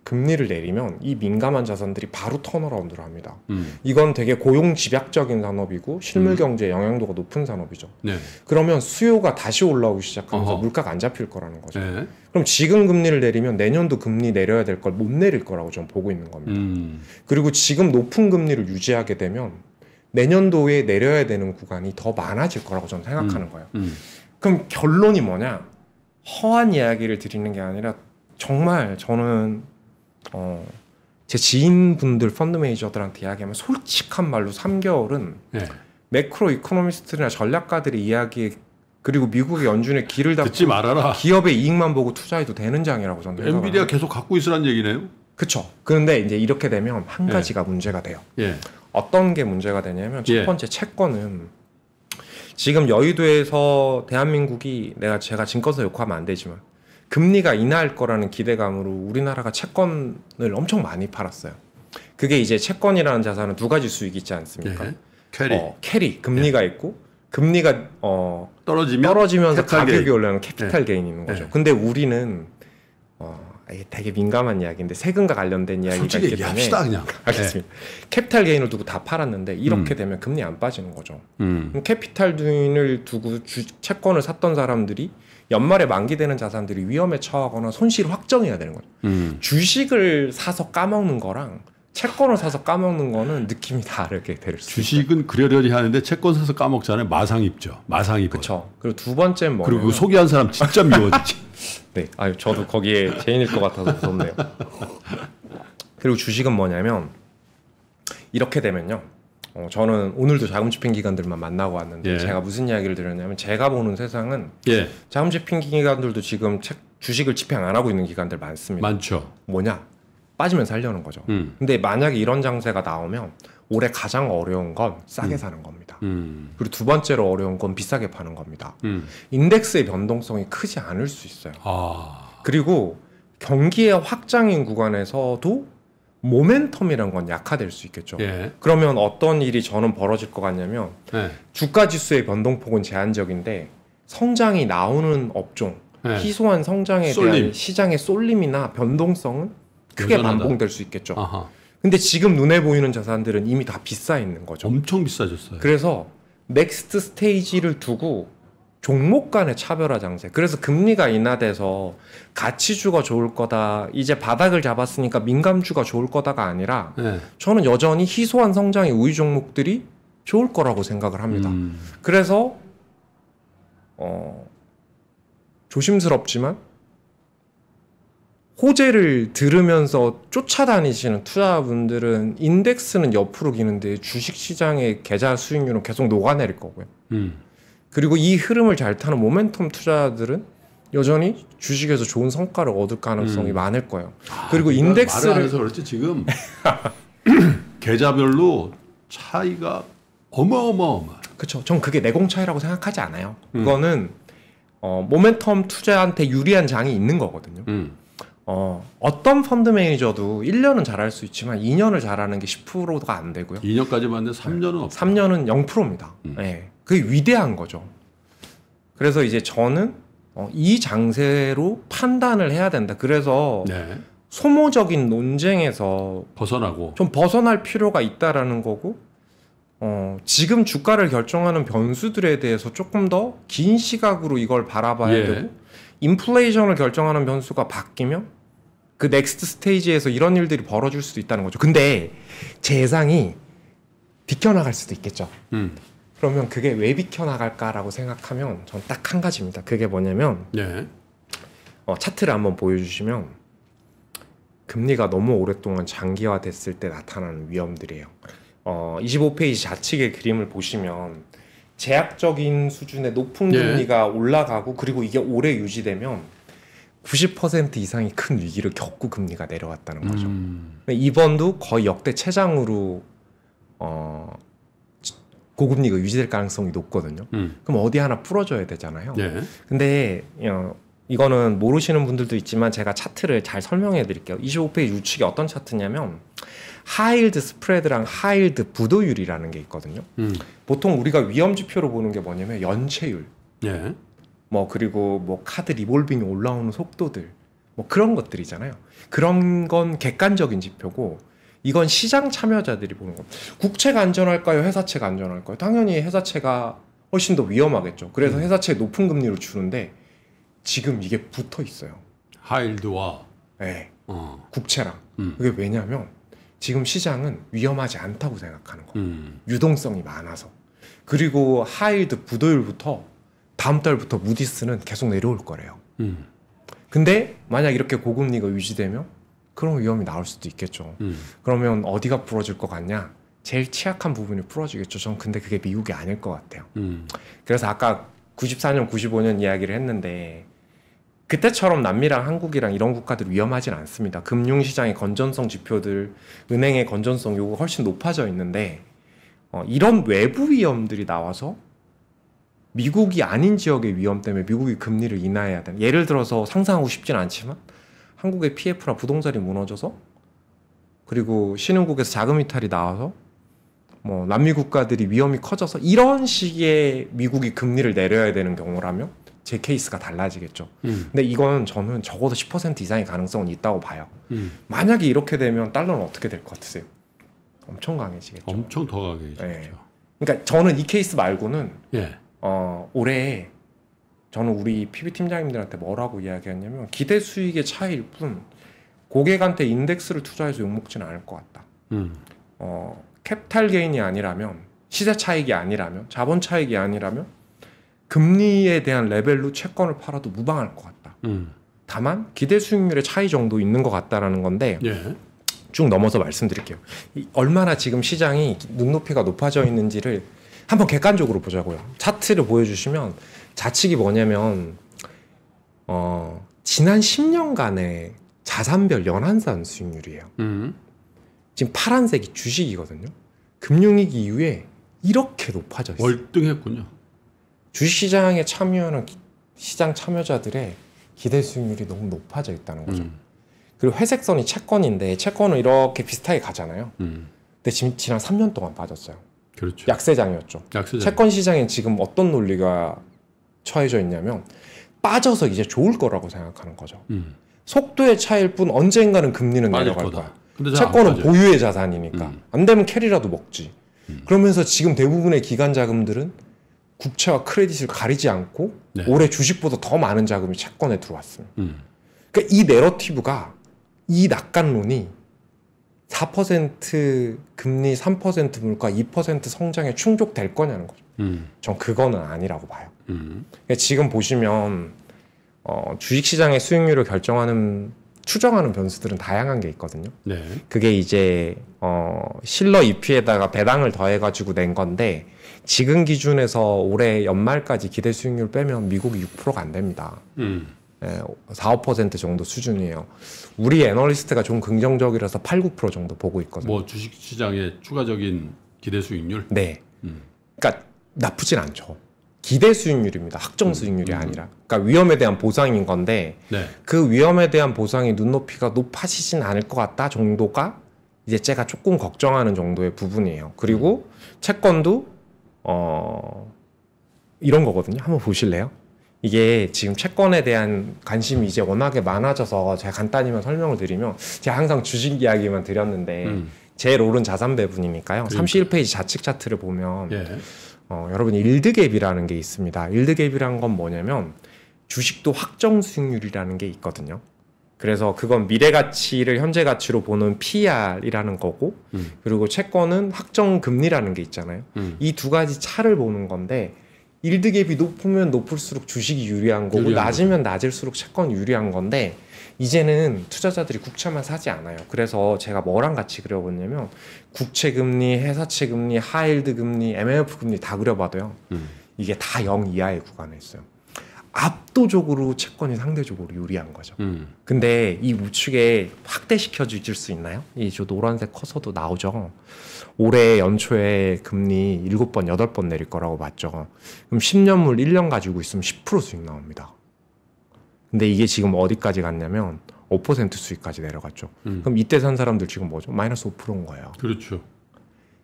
금리를 내리면 이 민감한 자산들이 바로 턴어라운드를 합니다. 음. 이건 되게 고용 집약적인 산업이고 실물 음. 경제에 영향도가 높은 산업이죠. 네. 그러면 수요가 다시 올라오기 시작하면서 어허. 물가가 안 잡힐 거라는 거죠. 네. 그럼 지금 금리를 내리면 내년도 금리 내려야 될 걸 못 내릴 거라고 저는 보고 있는 겁니다. 음. 그리고 지금 높은 금리를 유지하게 되면 내년도에 내려야 되는 구간이 더 많아질 거라고 저는 생각하는 음. 거예요. 음. 그럼 결론이 뭐냐? 허한 이야기를 드리는 게 아니라 정말 저는 어, 제 지인분들 펀드 매니저들한테 이야기하면 솔직한 말로 3개월은 네. 매크로 이코노미스트나 전략가들의 이야기 그리고 미국의 연준의 길을 닫 듣지 말아라. 기업의 이익만 보고 투자해도 되는 장이라고 저는 엔비디아 계속 갖고 있으란 얘기네요. 그렇죠. 그런데 이제 이렇게 되면 한 예. 가지가 문제가 돼요. 예. 어떤 게 문제가 되냐면 첫 예. 번째 예. 채권은 지금 여의도에서 대한민국이 내가 제가 증권사 욕하면 안 되지만 금리가 인하할 거라는 기대감으로 우리나라가 채권을 엄청 많이 팔았어요. 그게 이제 채권이라는 자산은 두 가지 수익이 있지 않습니까? 예. 캐리. 어, 캐리. 금리가 예. 있고 금리가 어, 떨어지면 떨어지면서 가격이 게인. 올라가는 캐피탈 예. 게인이 있는 거죠. 예. 근데 우리는 어, 이게 되게 민감한 이야기인데 세금과 관련된 이야기가 있기 때문에 합시다 그냥 알겠습니다. 네. 캐피탈 게인을 두고 다 팔았는데 이렇게 음. 되면 금리 안 빠지는 거죠. 음. 그럼 캐피탈 게인을 두고 주, 채권을 샀던 사람들이 연말에 만기되는 자산들이 위험에 처하거나 손실 확정해야 되는 거죠. 음. 주식을 사서 까먹는 거랑 채권을 사서 까먹는 거는 느낌이 다르게 될수 있어요. 주식은 그려려니 하는데 채권 사서 까먹잖아요. 마상 입죠. 마상 입어. 그렇죠. 그리고 두 번째 뭐 그리고 소개한 사람 진짜 미워지지. 네. 아유 저도 거기에 제인일 것 같아서 무섭네요. 그리고 주식은 뭐냐면 이렇게 되면요. 어, 저는 오늘도 자금집행 기관들만 만나고 왔는데 예. 제가 무슨 이야기를 드렸냐면 제가 보는 세상은 예. 자금집행 기관들도 지금 책, 주식을 집행 안 하고 있는 기관들 많습니다. 많죠. 뭐냐 빠지면 살려는 거죠. 음. 근데 만약에 이런 장세가 나오면 올해 가장 어려운 건 싸게 음. 사는 겁니다. 음. 그리고 두 번째로 어려운 건 비싸게 파는 겁니다. 음. 인덱스의 변동성이 크지 않을 수 있어요. 아. 그리고 경기의 확장인 구간에서도 모멘텀이란 건 약화될 수 있겠죠. 예. 그러면 어떤 일이 저는 벌어질 것 같냐면 예. 주가 지수의 변동폭은 제한적인데 성장이 나오는 업종, 예. 희소한 성장에 쏠림. 대한 시장의 쏠림이나 변동성은 크게 여전하다. 반복될 수 있겠죠. 아하. 근데 지금 눈에 보이는 자산들은 이미 다 비싸 있는 거죠. 엄청 비싸졌어요. 그래서 넥스트 스테이지를 두고 종목 간의 차별화 장세. 그래서 금리가 인하돼서 가치주가 좋을 거다. 이제 바닥을 잡았으니까 민감주가 좋을 거다가 아니라 네. 저는 여전히 희소한 성장의 우위 종목들이 좋을 거라고 생각을 합니다. 음. 그래서 어 조심스럽지만 호재를 들으면서 쫓아다니시는 투자분들은 인덱스는 옆으로 기는데 주식시장의 계좌 수익률은 계속 녹아내릴 거고요. 음. 그리고 이 흐름을 잘 타는 모멘텀 투자들은 여전히 주식에서 좋은 성과를 얻을 가능성이 음. 많을 거예요. 아, 그리고 그러니까 인덱스를 말을 서 그렇지 지금 계좌별로 차이가 어마어마어마. 그렇죠. 전 그게 내공 차이라고 생각하지 않아요. 음. 그거는 어, 모멘텀 투자한테 유리한 장이 있는 거거든요. 음. 어, 어떤 펀드 매니저도 1년은 잘할 수 있지만 2년을 잘하는 게 10%가 안 되고요. 2년까지만 해도 3년은 없어요. 3년은 0%입니다. 음. 네. 그게 위대한 거죠. 그래서 이제 저는 어, 이 장세로 판단을 해야 된다. 그래서 네. 소모적인 논쟁에서 벗어나고 좀 벗어날 필요가 있다라는 거고 어, 지금 주가를 결정하는 변수들에 대해서 조금 더 긴 시각으로 이걸 바라봐야 예. 되고 인플레이션을 결정하는 변수가 바뀌면 그 넥스트 스테이지에서 이런 일들이 벌어질 수도 있다는 거죠. 근데 제상이 비켜나갈 수도 있겠죠. 음. 그러면 그게 왜 비켜나갈까라고 생각하면 전 딱 한 가지입니다. 그게 뭐냐면 예. 어, 차트를 한번 보여주시면 금리가 너무 오랫동안 장기화됐을 때 나타나는 위험들이에요. 어, 25페이지 좌측의 그림을 보시면 제약적인 수준의 높은 네. 금리가 예. 올라가고 그리고 이게 오래 유지되면 90% 이상이 큰 위기를 겪고 금리가 내려왔다는 거죠. 음. 이번도 거의 역대 최장으로 어, 고금리가 유지될 가능성이 높거든요. 음. 그럼 어디 하나 풀어줘야 되잖아요. 예. 근데 어, 이거는 모르시는 분들도 있지만 제가 차트를 잘 설명해 드릴게요. 25페이지 우측에 어떤 차트냐면 하일드 스프레드랑 하일드 부도율이라는 게 있거든요. 음. 보통 우리가 위험 지표로 보는 게 뭐냐면 연체율. 예. 뭐 그리고 뭐 카드 리볼빙이 올라오는 속도들 뭐 그런 것들이잖아요. 그런 건 객관적인 지표고 이건 시장 참여자들이 보는 겁니다. 국채가 안전할까요? 회사채가 안전할까요? 당연히 회사채가 훨씬 더 위험하겠죠. 그래서 음. 회사채 높은 금리로 주는데 지금 이게 붙어 있어요. 하일드와 네. 어. 국채랑 음. 그게 왜냐하면 지금 시장은 위험하지 않다고 생각하는 거예요. 음. 유동성이 많아서 그리고 하일드 부도율부터 다음 달부터 무디스는 계속 내려올 거래요. 음. 근데 만약 이렇게 고금리가 유지되면 그런 위험이 나올 수도 있겠죠. 음. 그러면 어디가 부러질 것 같냐? 제일 취약한 부분이 부러지겠죠. 전 근데 그게 미국이 아닐 것 같아요. 음. 그래서 아까 94년, 95년 이야기를 했는데 그때처럼 남미랑 한국이랑 이런 국가들 위험하진 않습니다. 금융시장의 건전성 지표들, 은행의 건전성 요거 훨씬 높아져 있는데 어, 이런 외부 위험들이 나와서 미국이 아닌 지역의 위험 때문에 미국이 금리를 인하해야 되는 예를 들어서 상상하고 싶진 않지만 한국의 PF나 부동산이 무너져서 그리고 신흥국에서 자금 이탈이 나와서 뭐 남미 국가들이 위험이 커져서 이런 식의 미국이 금리를 내려야 되는 경우라면 제 케이스가 달라지겠죠. 음. 근데 이건 저는 적어도 10% 이상의 가능성은 있다고 봐요. 음. 만약에 이렇게 되면 달러는 어떻게 될 것 같으세요? 엄청 강해지겠죠. 엄청 더 강해지겠죠. 네. 그러니까 저는 이 케이스 말고는 예. 어, 올해 저는 우리 PB 팀장님들한테 뭐라고 이야기했냐면 기대 수익의 차이일 뿐 고객한테 인덱스를 투자해서 욕먹지는 않을 것 같다. 음. 어, 캡탈 게인이 아니라면 시세 차익이 아니라면 자본 차익이 아니라면 금리에 대한 레벨로 채권을 팔아도 무방할 것 같다. 음. 다만 기대 수익률의 차이 정도 있는 것 같다라는 건데 예. 쭉 넘어서 말씀드릴게요. 이 얼마나 지금 시장이 눈높이가 높아져 있는지를 한번 객관적으로 보자고요. 차트를 보여주시면 자칙이 뭐냐면 어, 지난 10년간의 자산별 연한산 수익률이에요. 음. 지금 파란색이 주식이거든요. 금융위기 이후에 이렇게 높아져 있어요. 월등했군요. 주식시장에 참여하는 기, 시장 참여자들의 기대 수익률이 너무 높아져 있다는 거죠. 음. 그리고 회색선이 채권인데 채권은 이렇게 비슷하게 가잖아요. 음. 근데 지금 지난 3년 동안 빠졌어요. 그렇죠. 약세장이었죠. 약세장. 채권 시장에 지금 어떤 논리가 처해져 있냐면 빠져서 이제 좋을 거라고 생각하는 거죠. 음. 속도의 차일 뿐 언젠가는 금리는 내려갈 거다. 거야. 채권은 보유의 자산이니까 음. 안 되면 캐리라도 먹지. 음. 그러면서 지금 대부분의 기간 자금들은 국채와 크레딧을 가리지 않고 네. 올해 주식보다 더 많은 자금이 채권에 들어왔습니다. 음. 그러니까 이 내러티브가 이 낙관론이 4% 금리, 3% 물가, 2% 성장에 충족될 거냐는 거죠. 음. 전 그거는 아니라고 봐요. 음. 그러니까 지금 보시면 어, 주식시장의 수익률을 결정하는 추정하는 변수들은 다양한 게 있거든요. 네. 그게 이제 어, 실러 EP에다가 배당을 더해가지고 낸 건데 지금 기준에서 올해 연말까지 기대 수익률 빼면 미국이 6%가 안 됩니다. 음. 예, 4, 5% 정도 수준이에요. 우리 애널리스트가 좀 긍정적이라서 8, 9% 정도 보고 있거든요. 뭐 주식 시장의 추가적인 기대 수익률? 네. 음. 그러니까 나쁘진 않죠. 기대 수익률입니다. 확정 음, 수익률이 음. 아니라. 그러니까 위험에 대한 보상인 건데 네. 그 위험에 대한 보상이 눈높이가 높아지진 않을 것 같다 정도가 이제 제가 조금 걱정하는 정도의 부분이에요. 그리고 음. 채권도 어 이런 거거든요. 한번 보실래요? 이게 지금 채권에 대한 관심이 이제 워낙에 많아져서 제가 간단히만 설명을 드리면 제가 항상 주식 이야기만 드렸는데 음. 제 롤은 자산 배분이니까요. 31페이지 좌측 차트를 보면 예. 어, 여러분 일드갭이라는 게 있습니다. 일드갭이란 건 뭐냐면 주식도 확정 수익률이라는 게 있거든요. 그래서 그건 미래 가치를 현재 가치로 보는 PR이라는 거고 음. 그리고 채권은 확정 금리라는 게 있잖아요. 음. 이두 가지 차를 보는 건데 일드갭이 높으면 높을수록 주식이 유리한 거고 유리한 낮으면 낮을수록 채권이 유리한 건데 이제는 투자자들이 국채만 사지 않아요. 그래서 제가 뭐랑 같이 그려보냐면 국채 금리, 회사채 금리, 하일드 금리, MMF 금리 다 그려봐도요. 음. 이게 다 0 이하의 구간에 있어요. 압도적으로 채권이 상대적으로 유리한 거죠. 음. 근데 이 우측에 확대시켜 주실 수 있나요? 이 저 노란색 커서도 나오죠. 올해 연초에 금리 7번, 8번 내릴 거라고 봤죠 그럼 10년물 1년 가지고 있으면 10% 수익 나옵니다. 근데 이게 지금 어디까지 갔냐면 5% 수익까지 내려갔죠. 음. 그럼 이때 산 사람들 지금 뭐죠? 마이너스 5%인 거예요. 그렇죠.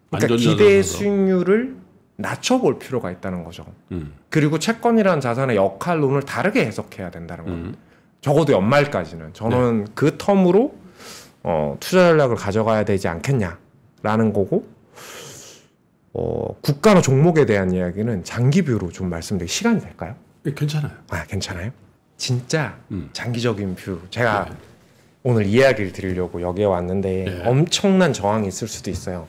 그러니까 기대 수익률을 낮춰볼 필요가 있다는 거죠. 음. 그리고 채권이라는 자산의 역할 론을 다르게 해석해야 된다는 겁니다. 음. 적어도 연말까지는 저는 네. 그 텀으로 어, 투자 전략을 가져가야 되지 않겠냐라는 거고 어, 국가나 종목에 대한 이야기는 장기뷰로 좀말씀드릴 시간이 될까요? 네, 괜찮아요. 아 괜찮아요? 진짜 음. 장기적인 뷰 제가 네. 오늘 이야기를 드리려고 여기에 왔는데 네. 엄청난 저항이 있을 수도 있어요.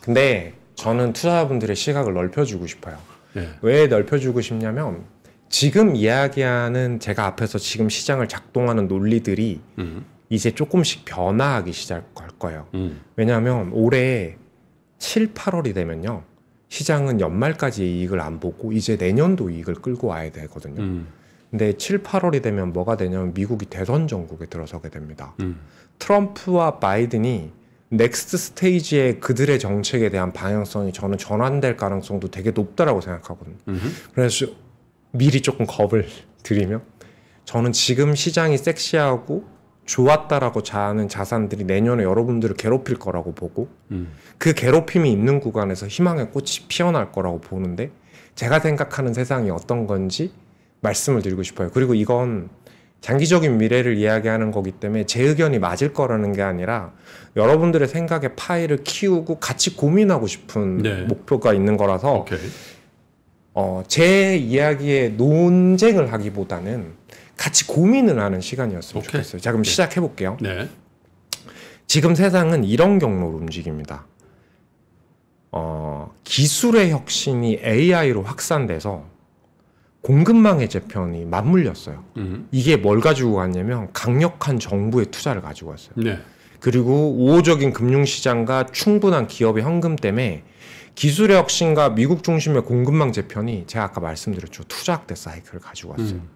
근데 저는 투자자분들의 시각을 넓혀주고 싶어요. 네. 왜 넓혀주고 싶냐면 지금 이야기하는 제가 앞에서 지금 시장을 작동하는 논리들이 음. 이제 조금씩 변화하기 시작할 거예요. 음. 왜냐하면 올해 7, 8월이 되면요. 시장은 연말까지 이익을 안 보고 이제 내년도 이익을 끌고 와야 되거든요. 음. 근데 7, 8월이 되면 뭐가 되냐면 미국이 대선 정국에 들어서게 됩니다. 음. 트럼프와 바이든이 넥스트 스테이지의 그들의 정책에 대한 방향성이 저는 전환될 가능성도 되게 높다라고 생각하거든요. 음흠. 그래서 미리 조금 겁을 드리면 저는 지금 시장이 섹시하고 좋았다라고 자하는 자산들이 내년에 여러분들을 괴롭힐 거라고 보고 음. 그 괴롭힘이 있는 구간에서 희망의 꽃이 피어날 거라고 보는데 제가 생각하는 세상이 어떤 건지 말씀을 드리고 싶어요. 그리고 이건 장기적인 미래를 이야기하는 거기 때문에 제 의견이 맞을 거라는 게 아니라 여러분들의 생각의 파일을 키우고 같이 고민하고 싶은 네. 목표가 있는 거라서 어, 제 이야기에 논쟁을 하기보다는 같이 고민을 하는 시간이었으면 오케이. 좋겠어요. 자 그럼 네. 시작해 볼게요. 네. 지금 세상은 이런 경로로 움직입니다. 어, 기술의 혁신이 AI로 확산돼서 공급망 의재편이 맞물렸어요. 음. 이게 뭘 가지고 갔냐면 강력한 정부의 투자를 가지고 왔어요. 네. 그리고 우호적인 금융시장과 충분한 기업의 현금 때문에 기술의 혁신과 미국 중심의 공급망 재편이 제가 아까 말씀드렸죠. 투자 확대 사이클을 가지고 왔어요. 음.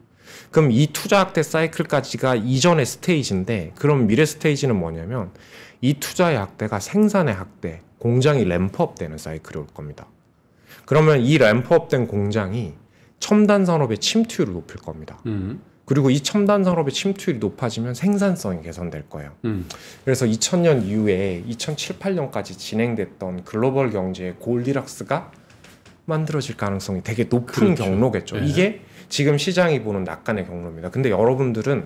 그럼 이 투자 확대 사이클까지가 이전의 스테이지인데 그럼 미래 스테이지는 뭐냐면 이 투자의 확대가 생산의 확대, 공장이 램프업 되는 사이클이 올 겁니다. 그러면 이 램프업 된 공장이 첨단 산업의 침투율을 높일 겁니다. 음. 그리고 이 첨단 산업의 침투율이 높아지면 생산성이 개선될 거예요. 음. 그래서 2000년 이후에 2007, 8년까지 진행됐던 글로벌 경제의 골디락스가 만들어질 가능성이 되게 높은 그렇죠. 경로겠죠. 예. 이게 지금 시장이 보는 낙관의 경로입니다. 근데 여러분들은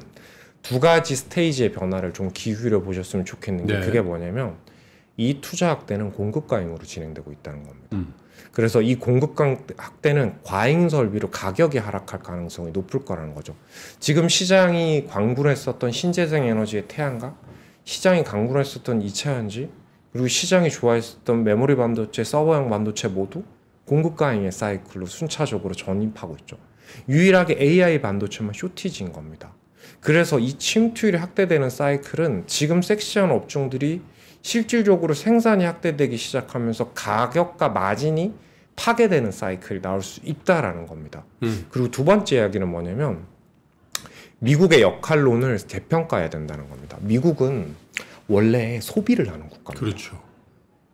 두 가지 스테이지의 변화를 좀 기울여 보셨으면 좋겠는 게 네. 그게 뭐냐면 이 투자 확대는 공급과 잉으로 진행되고 있다는 겁니다. 음. 그래서 이 공급 확대는 과잉 설비로 가격이 하락할 가능성이 높을 거라는 거죠. 지금 시장이 광분했었던 신재생 에너지의 태양광, 시장이 광 강분했었던 이차현지, 그리고 시장이 좋아했었던 메모리 반도체, 서버형 반도체 모두 공급 과잉의 사이클로 순차적으로 전입하고 있죠. 유일하게 AI 반도체만 쇼티지인 겁니다. 그래서 이 침투율이 확대되는 사이클은 지금 섹시한 업종들이 실질적으로 생산이 확대되기 시작하면서 가격과 마진이 파괴되는 사이클이 나올 수 있다라는 겁니다. 음. 그리고 두 번째 이야기는 뭐냐면 미국의 역할론을 재평가해야 된다는 겁니다. 미국은 원래 소비를 하는 국가입니다. 그렇죠.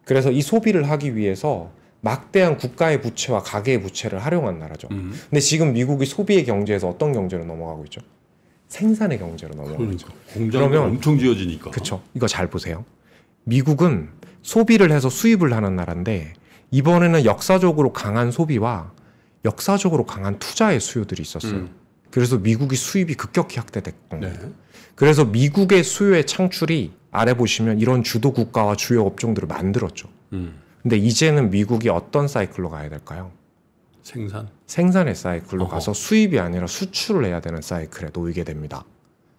그래서 이 소비를 하기 위해서 막대한 국가의 부채와 가계의 부채를 활용한 나라죠. 음. 근데 지금 미국이 소비의 경제에서 어떤 경제로 넘어가고 있죠? 생산의 경제로 넘어가고 그러니까. 있죠. 그러면 엄청 지어지니까. 그렇죠. 이거 잘 보세요. 미국은 소비를 해서 수입을 하는 나라인데 이번에는 역사적으로 강한 소비와 역사적으로 강한 투자의 수요들이 있었어요. 음. 그래서 미국이 수입이 급격히 확대됐고, 네. 그래서 미국의 수요의 창출이 아래 보시면 이런 주도 국가와 주요 업종들을 만들었죠. 음. 근데 이제는 미국이 어떤 사이클로 가야 될까요? 생산? 생산의 사이클로 어허. 가서 수입이 아니라 수출을 해야 되는 사이클에 놓이게 됩니다.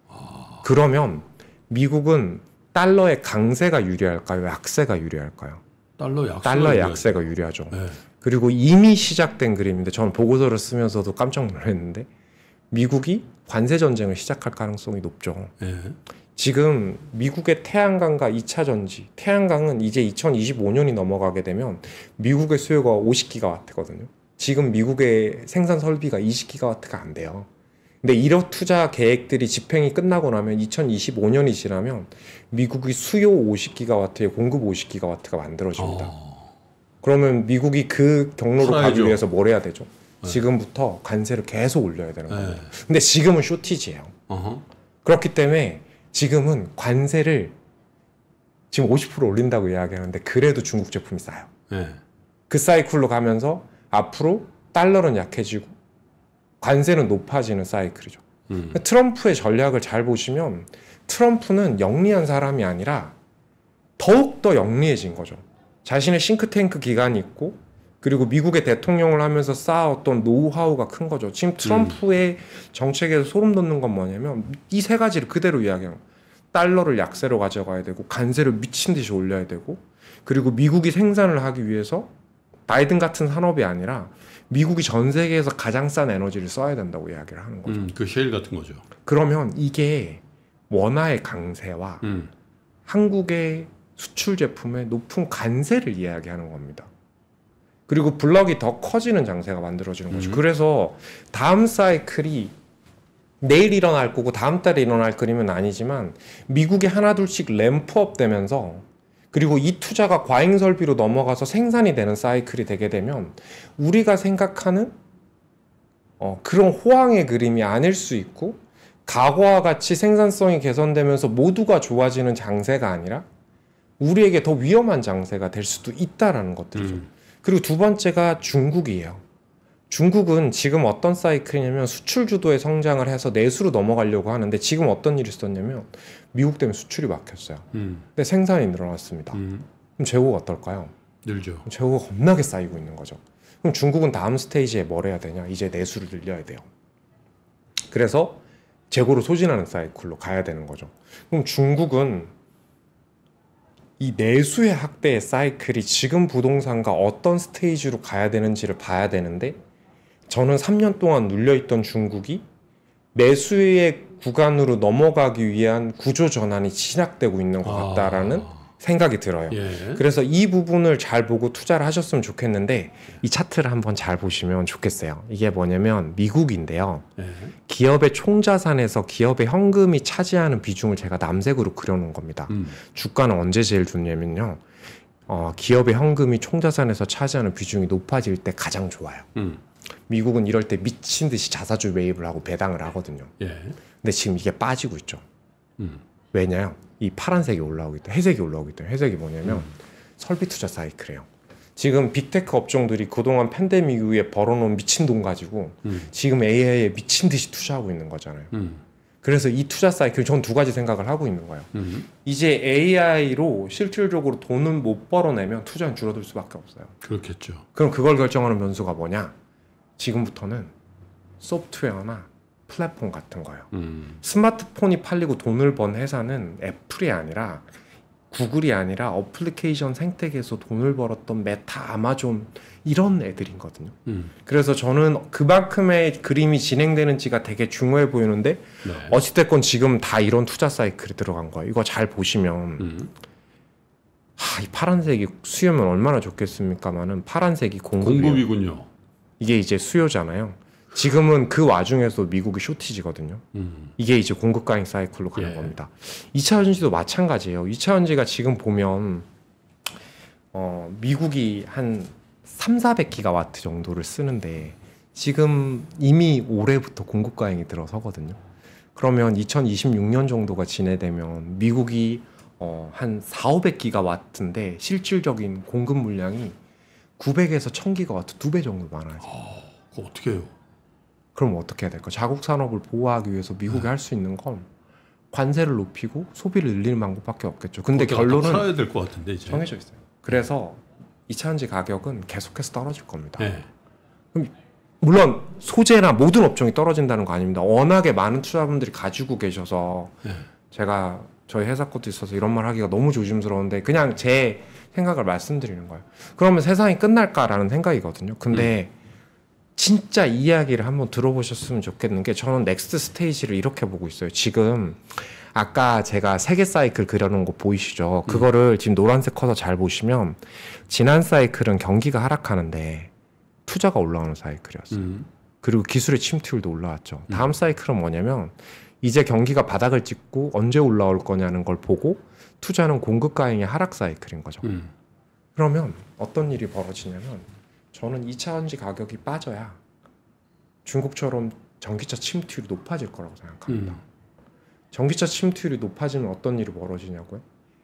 아... 그러면 미국은 달러의 강세가 유리할까요? 약세가 유리할까요? 달러 약세가, 달러 약세가 유리하죠. 네. 그리고 이미 시작된 그림인데 저는 보고서를 쓰면서도 깜짝 놀랐는데 미국이 관세 전쟁을 시작할 가능성이 높죠. 네. 지금 미국의 태양광과 2차 전지, 태양광은 이제 2025년이 넘어가게 되면 미국의 수요가 50기가와트거든요. 지금 미국의 생산 설비가 20기가와트가 안 돼요. 근데 1억 투자 계획들이 집행이 끝나고 나면 2025년이 지나면 미국이 수요 50기가와트에 공급 50기가와트가 만들어집니다. 어... 그러면 미국이 그 경로로 살아야죠. 가기 위해서 뭘 해야 되죠? 네. 지금부터 관세를 계속 올려야 되는 네. 겁니다. 네. 근데 지금은 쇼티지예요. 어허. 그렇기 때문에 지금은 관세를 지금 50% 올린다고 이야기하는데 그래도 중국 제품이 싸요. 네. 그 사이클로 가면서 앞으로 달러는 약해지고 관세는 높아지는 사이클이죠. 음. 그러니까 트럼프의 전략을 잘 보시면 트럼프는 영리한 사람이 아니라 더욱더 영리해진 거죠. 자신의 싱크탱크 기간이 있고 그리고 미국의 대통령을 하면서 쌓아왔던 노하우가 큰 거죠. 지금 트럼프의 음. 정책에서 소름 돋는 건 뭐냐면 이 세 가지를 그대로 이야기하는 요 달러를 약세로 가져가야 되고 관세를 미친 듯이 올려야 되고 그리고 미국이 생산을 하기 위해서 바이든 같은 산업이 아니라 미국이 전 세계에서 가장 싼 에너지를 써야 된다고 이야기를 하는 거죠. 음, 그 셰일 같은 거죠. 그러면 이게 원화의 강세와 음. 한국의 수출 제품의 높은 관세를 이야기하는 겁니다. 그리고 블럭이 더 커지는 장세가 만들어지는 거죠. 음. 그래서 다음 사이클이 내일 일어날 거고 다음 달에 일어날 그림은 아니지만 미국이 하나둘씩 램프업 되면서 그리고 이 투자가 과잉 설비로 넘어가서 생산이 되는 사이클이 되게 되면 우리가 생각하는 어, 그런 호황의 그림이 아닐 수 있고 과거와 같이 생산성이 개선되면서 모두가 좋아지는 장세가 아니라 우리에게 더 위험한 장세가 될 수도 있다라는 것들이죠. 음. 그리고 두 번째가 중국이에요. 중국은 지금 어떤 사이클이냐면 수출 주도의 성장을 해서 내수로 넘어가려고 하는데 지금 어떤 일이 있었냐면 미국 때문에 수출이 막혔어요. 음. 근데 생산이 늘어났습니다. 음. 그럼 재고가 어떨까요? 늘죠. 재고가 겁나게 쌓이고 있는 거죠. 그럼 중국은 다음 스테이지에 뭘 해야 되냐? 이제 내수를 늘려야 돼요. 그래서 재고를 소진하는 사이클로 가야 되는 거죠. 그럼 중국은 이 내수의 학대의 사이클이 지금 부동산과 어떤 스테이지로 가야 되는지를 봐야 되는데 저는 3년 동안 눌려있던 중국이 매수의 구간으로 넘어가기 위한 구조 전환이 진학되고 있는 것 아. 같다라는 아... 생각이 들어요. 예. 그래서 이 부분을 잘 보고 투자를 하셨으면 좋겠는데 이 차트를 한번 잘 보시면 좋겠어요. 이게 뭐냐면 미국인데요. 예. 기업의 총자산에서 기업의 현금이 차지하는 비중을 제가 남색으로 그려놓은 겁니다. 음. 주가는 언제 제일 좋냐면요. 어, 기업의 현금이 총자산에서 차지하는 비중이 높아질 때 가장 좋아요. 음. 미국은 이럴 때 미친 듯이 자사주 매입을 하고 배당을 하거든요. 예. 근데 지금 이게 빠지고 있죠. 음. 왜냐요? 이 파란색이 올라오기 때문에 회색이 올라오기 때문에 회색이 뭐냐면 음. 설비 투자 사이클이에요. 지금 빅테크 업종들이 그동안 팬데믹 이후에 벌어놓은 미친 돈 가지고 음. 지금 AI에 미친 듯이 투자하고 있는 거잖아요. 음. 그래서 이 투자 사이클 전두 가지 생각을 하고 있는 거예요. 음흠. 이제 AI로 실질적으로 돈은 못 벌어내면 투자는 줄어들 수밖에 없어요. 그렇겠죠. 그럼 그걸 결정하는 변수가 뭐냐? 지금부터는 소프트웨어나 플랫폼 같은 거예요. 음. 스마트폰이 팔리고 돈을 번 회사는 애플이 아니라 구글이 아니라 어플리케이션 생태계에서 돈을 벌었던 메타, 아마존 이런 애들인거든요 음. 그래서 저는 그만큼의 그림이 진행되는지가 되게 중요해 보이는데 네. 어찌됐건 지금 다 이런 투자 사이클이 들어간 거예요. 이거 잘 보시면 음. 하, 이 파란색이 수염은 얼마나 좋겠습니까만은 파란색이 공급이에요. 공급이군요. 이게 이제 수요잖아요. 지금은 그 와중에서 미국이 쇼티지거든요. 음. 이게 이제 공급 가의 사이클로 가는 예. 겁니다. 2차 전지도 마찬가지예요. 2차 전지가 지금 보면 어, 미국이 한 3, 400기가와트 정도를 쓰는데 지금 이미 올해부터 공급 가행이 들어서거든요. 그러면 2026년 정도가 지내되면 미국이 어, 한 4, 500기가와트인데 실질적인 공급 물량이 900에서 1000기가와트 두 배 정도 많아요. 아, 그거 어떻게 해요? 그럼 어떻게 해야 될까? 자국 산업을 보호하기 위해서 미국이 네. 할수 있는 건 관세를 높이고 소비를 늘리 방법밖에 없겠죠. 근데 결론은 살아야 될 것 같은데 이제 정해져 있어요. 그래서 이차전지 가격은 계속해서 떨어질 겁니다. 네. 그럼 물론 소재나 모든 업종이 떨어진다는 거 아닙니다. 워낙에 많은 투자분들이 가지고 계셔서 네. 제가 저희 회사 것도 있어서 이런 말 하기가 너무 조심스러운데 그냥 제 생각을 말씀드리는 거예요. 그러면 세상이 끝날까라는 생각이거든요. 근데 음. 진짜 이야기를 한번 들어보셨으면 좋겠는 게 저는 넥스트 스테이지를 이렇게 보고 있어요. 지금 아까 제가 세계 사이클 그려놓은 거 보이시죠? 음. 그거를 지금 노란색 커서 잘 보시면 지난 사이클은 경기가 하락하는데 투자가 올라오는 사이클이었어요. 음. 그리고 기술의 침투율도 올라왔죠. 다음 사이클은 뭐냐면 이제 경기가 바닥을 찍고 언제 올라올 거냐는 걸 보고 투자는 공급 가행의 하락 사이클인 거죠. 음. 그러면 어떤 일이 벌어지냐면 저는 2차 전지 가격이 빠져야 중국처럼 전기차 침투율이 높아질 거라고 생각합니다. 음. 전기차 침투율이 높아지면 어떤 일이 벌어지냐고요?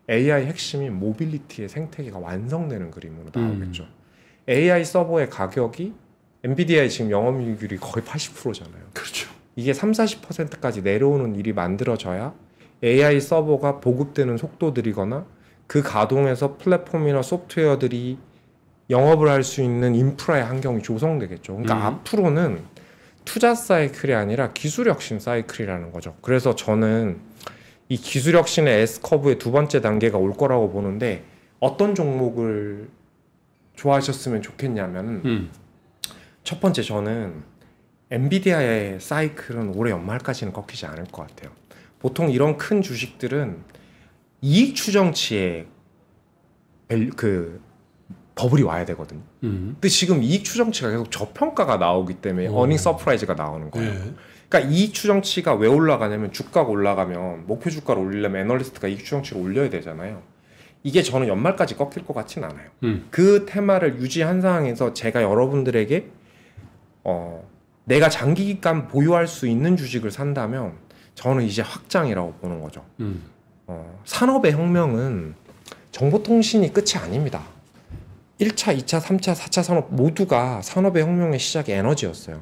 AI 핵심인 모빌리티의 생태계가 완성되는 그림으로 나오겠죠. 음. AI 서버의 가격이 엔비디아의 지금 영업이익률이 거의 80%잖아요. 그렇죠. 이게 30, 40%까지 내려오는 일이 만들어져야 AI 서버가 보급되는 속도들이거나 그 가동에서 플랫폼이나 소프트웨어들이 영업을 할 수 있는 인프라의 환경이 조성되겠죠. 그러니까 음. 앞으로는 투자 사이클이 아니라 기술 혁신 사이클이라는 거죠. 그래서 저는 이 기술 혁신의 S 커브의 두 번째 단계가 올 거라고 보는데 어떤 종목을 좋아하셨으면 좋겠냐면 음. 첫 번째 저는 엔비디아의 사이클은 올해 연말까지는 꺾이지 않을 것 같아요. 보통 이런 큰 주식들은 이익 추정치에 그 버블이 와야 되거든요. 음. 근데 지금 이익 추정치가 계속 저평가가 나오기 때문에 오. 어닝 서프라이즈가 나오는 거예요. 예. 그러니까 이익 추정치가 왜 올라가냐면 주가가 올라가면 목표 주가를 올리려면 애널리스트가 이익 추정치를 올려야 되잖아요. 이게 저는 연말까지 꺾일 것 같진 않아요. 음. 그 테마를 유지한 상황에서 제가 여러분들에게 어, 내가 장기간 기 보유할 수 있는 주식을 산다면 저는 이제 확장이라고 보는 거죠. 음. 어, 산업의 혁명은 정보통신이 끝이 아닙니다. 1차, 2차, 3차, 4차 산업 모두가 산업의 혁명의 시작이 에너지였어요.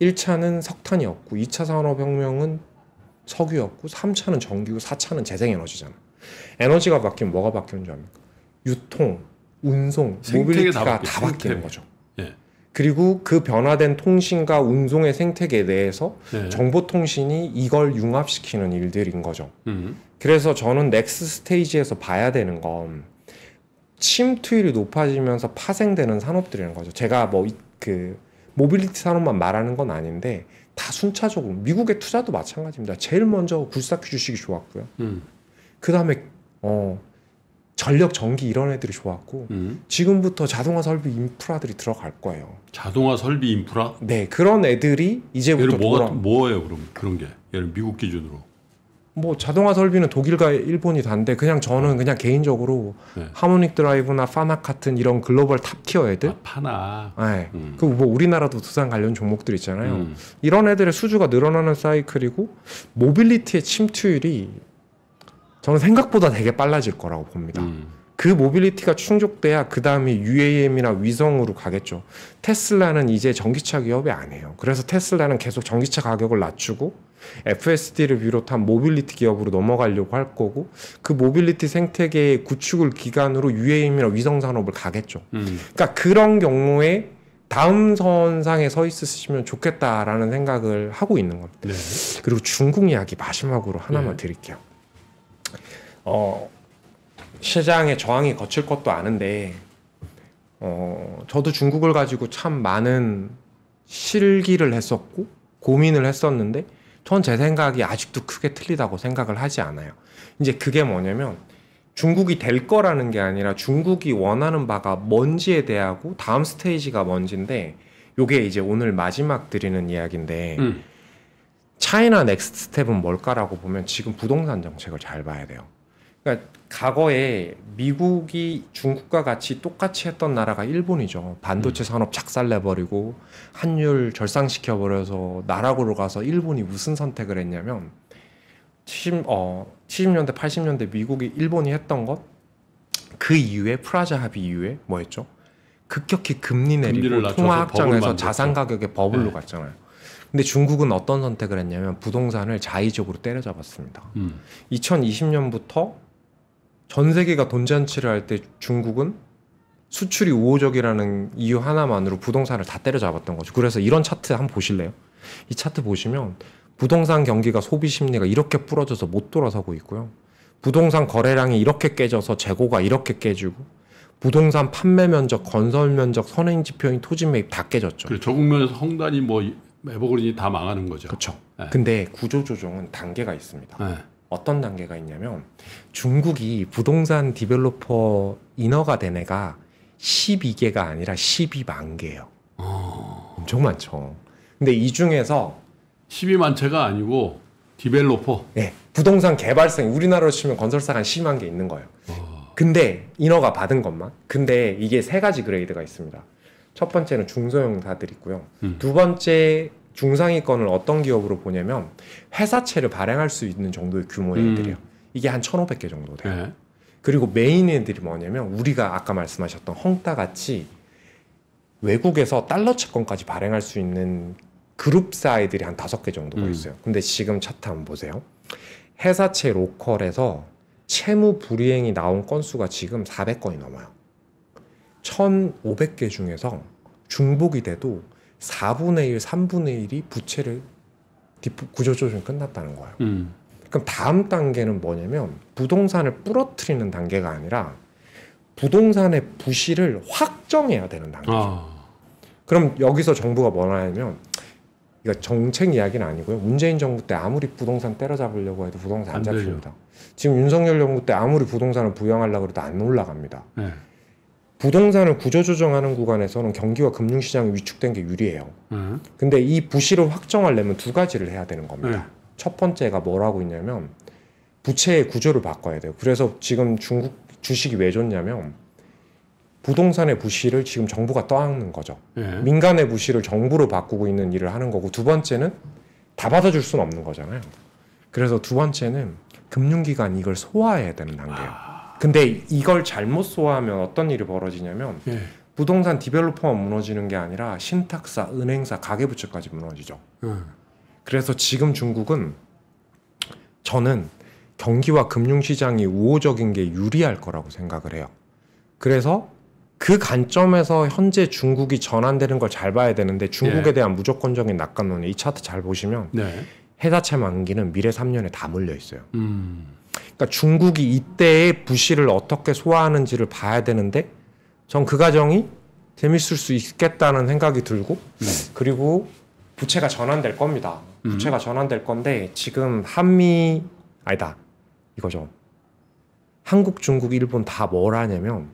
1차는 석탄이었고, 2차 산업혁명은 석유였고, 3차는 전기고, 4차는 재생에너지잖아. 에너지가 바뀌면 뭐가 바뀌는 줄 압니까? 유통, 운송, 모빌리티가 바다 바뀌는 거죠. 예. 그리고 그 변화된 통신과 운송의 생태계에 대해서 네. 정보통신이 이걸 융합시키는 일들인 거죠. 음. 그래서 저는 넥스 스테이지에서 봐야 되는 건 침투율이 높아지면서 파생되는 산업들이라는 거죠. 제가 뭐 그 모빌리티 산업만 말하는 건 아닌데 다 순차적으로 미국의 투자도 마찬가지입니다. 제일 먼저 굴삭 주식이 좋았고요. 음. 그 다음에 어 전력, 전기 이런 애들이 좋았고 음. 지금부터 자동화 설비 인프라들이 들어갈 거예요. 자동화 설비 인프라? 네, 그런 애들이 이제부터 예를 뭐, 돌아... 뭐예요, 그럼 그런 게 예를 미국 기준으로? 뭐 자동화 설비는 독일과 일본이 다인데 그냥 저는 그냥 개인적으로 네. 하모닉 드라이브나 파나 같은 이런 글로벌 탑 티어 애들 아, 파나 네. 음. 그뭐 우리나라도 두산 관련 종목들 있잖아요 음. 이런 애들의 수주가 늘어나는 사이클이고 모빌리티의 침투율이 저는 생각보다 되게 빨라질 거라고 봅니다. 음. 그 모빌리티가 충족돼야 그 다음에 UAM이나 위성으로 가겠죠. 테슬라는 이제 전기차 기업이 아니에요. 그래서 테슬라는 계속 전기차 가격을 낮추고 FSD를 비롯한 모빌리티 기업으로 넘어가려고 할 거고 그 모빌리티 생태계의 구축을 기간으로 UAM이나 위성 산업을 가겠죠. 음. 그러니까 그런 경우에 다음 선상에 서 있으시면 좋겠다라는 생각을 하고 있는 겁니다. 네. 그리고 중국 이야기 마지막으로 하나만 네. 드릴게요. 어, 시장의 저항이 거칠 것도 아는데 어, 저도 중국을 가지고 참 많은 실기를 했었고 고민을 했었는데 전 제 생각이 아직도 크게 틀리다고 생각을 하지 않아요. 이제 그게 뭐냐면 중국이 될 거라는 게 아니라 중국이 원하는 바가 뭔지에 대하고 다음 스테이지가 뭔지인데 요게 이제 오늘 마지막 드리는 이야기인데 음. 차이나 넥스트 스텝은 뭘까라고 보면 지금 부동산 정책을 잘 봐야 돼요. 그러니까 과거에 미국이 중국과 같이 똑같이 했던 나라가 일본이죠. 반도체 음. 산업 착살내버리고 환율 절상시켜버려서 나락으로 가서 일본이 무슨 선택을 했냐면 70, 어, 70년대, 80년대 미국이 일본이 했던 것 그 이후에 프라자 합의 이후에 뭐 했죠? 급격히 금리 내리고 통화 확장해서 자산 가격의 버블로 네. 갔잖아요. 근데 중국은 어떤 선택을 했냐면 부동산을 자의적으로 때려잡았습니다. 음. 2020년부터 전 세계가 돈 잔치를 할 때 중국은 수출이 우호적이라는 이유 하나만으로 부동산을 다 때려잡았던 거죠. 그래서 이런 차트 한번 보실래요? 이 차트 보시면 부동산 경기가 소비 심리가 이렇게 부러져서 못 돌아서고 있고요. 부동산 거래량이 이렇게 깨져서 재고가 이렇게 깨지고 부동산 판매 면적, 건설 면적, 선행 지표인 토지 매입 다 깨졌죠. 그 저국면에서 헝단이 뭐 에버그린이 다 망하는 거죠. 그렇죠. 네. 근데 구조 조정은 단계가 있습니다. 네. 어떤 단계가 있냐면 중국이 부동산 디벨로퍼 인허가 된 애가 12개가 아니라 12만 개예요. 어... 엄청 많죠. 근데 이 중에서 12만 채가 아니고 디벨로퍼. 네, 부동산 개발생 우리나라로 치면 건설사가 10만 개 있는 거예요. 어... 근데 인허가 받은 것만. 근데 이게 세 가지 그레이드가 있습니다. 첫 번째는 중소형사들 있고요. 음. 두 번째 중상위권을 어떤 기업으로 보냐면 회사채를 발행할 수 있는 정도의 규모의 음. 애들이에요. 이게 한 1,500개 정도 돼요. 네. 그리고 메인 애들이 뭐냐면 우리가 아까 말씀하셨던 헝따 같이 외국에서 달러 채권까지 발행할 수 있는 그룹사 애들이 한 다섯 개 정도가 음. 있어요. 근데 지금 차트 한번 보세요. 회사채 로컬에서 채무 불이행이 나온 건수가 지금 400건이 넘어요. 1,500개 중에서 중복이 돼도 4분의 1, 3분의 1이 부채를 구조조정이 끝났다는 거예요. 음. 그럼 다음 단계는 뭐냐면 부동산을 부러뜨리는 단계가 아니라 부동산의 부실을 확정해야 되는 단계죠. 아. 그럼 여기서 정부가 뭐냐면 이거 정책 이야기는 아니고요. 문재인 정부 때 아무리 부동산 때려잡으려고 해도 부동산 안, 안 잡힙니다. 지금 윤석열 정부 때 아무리 부동산을 부양하려고 해도 안 올라갑니다. 네. 부동산을 구조조정하는 구간에서는 경기와 금융시장이 위축된 게 유리해요. 음. 근데 이 부실을 확정하려면 두 가지를 해야 되는 겁니다. 음. 첫 번째가 뭐라고 있냐면 부채의 구조를 바꿔야 돼요. 그래서 지금 중국 주식이 왜 좋냐면 부동산의 부실을 지금 정부가 떠안는 거죠. 예. 민간의 부실을 정부로 바꾸고 있는 일을 하는 거고 두 번째는 다 받아줄 수는 없는 거잖아요. 그래서 두 번째는 금융기관 이걸 이 소화해야 되는 단계예요. 아. 근데 이걸 잘못 소화하면 어떤 일이 벌어지냐면 예. 부동산 디벨로퍼만 무너지는 게 아니라 신탁사, 은행사, 가계부채까지 무너지죠. 음. 그래서 지금 중국은 저는 경기와 금융시장이 우호적인 게 유리할 거라고 생각을 해요. 그래서 그 관점에서 현재 중국이 전환되는 걸 잘 봐야 되는데 중국에 예. 대한 무조건적인 낙관론이 이 차트 잘 보시면 네. 해자체 만기는 미래 3년에 다 몰려 있어요. 음. 그러니까 중국이 이때의 부실을 어떻게 소화하는지를 봐야 되는데 전 그 과정이 재밌을 수 있겠다는 생각이 들고 네. 그리고 부채가 전환될 겁니다. 음. 부채가 전환될 건데 지금 한미 아니다 이거죠. 한국, 중국, 일본 다 뭘 하냐면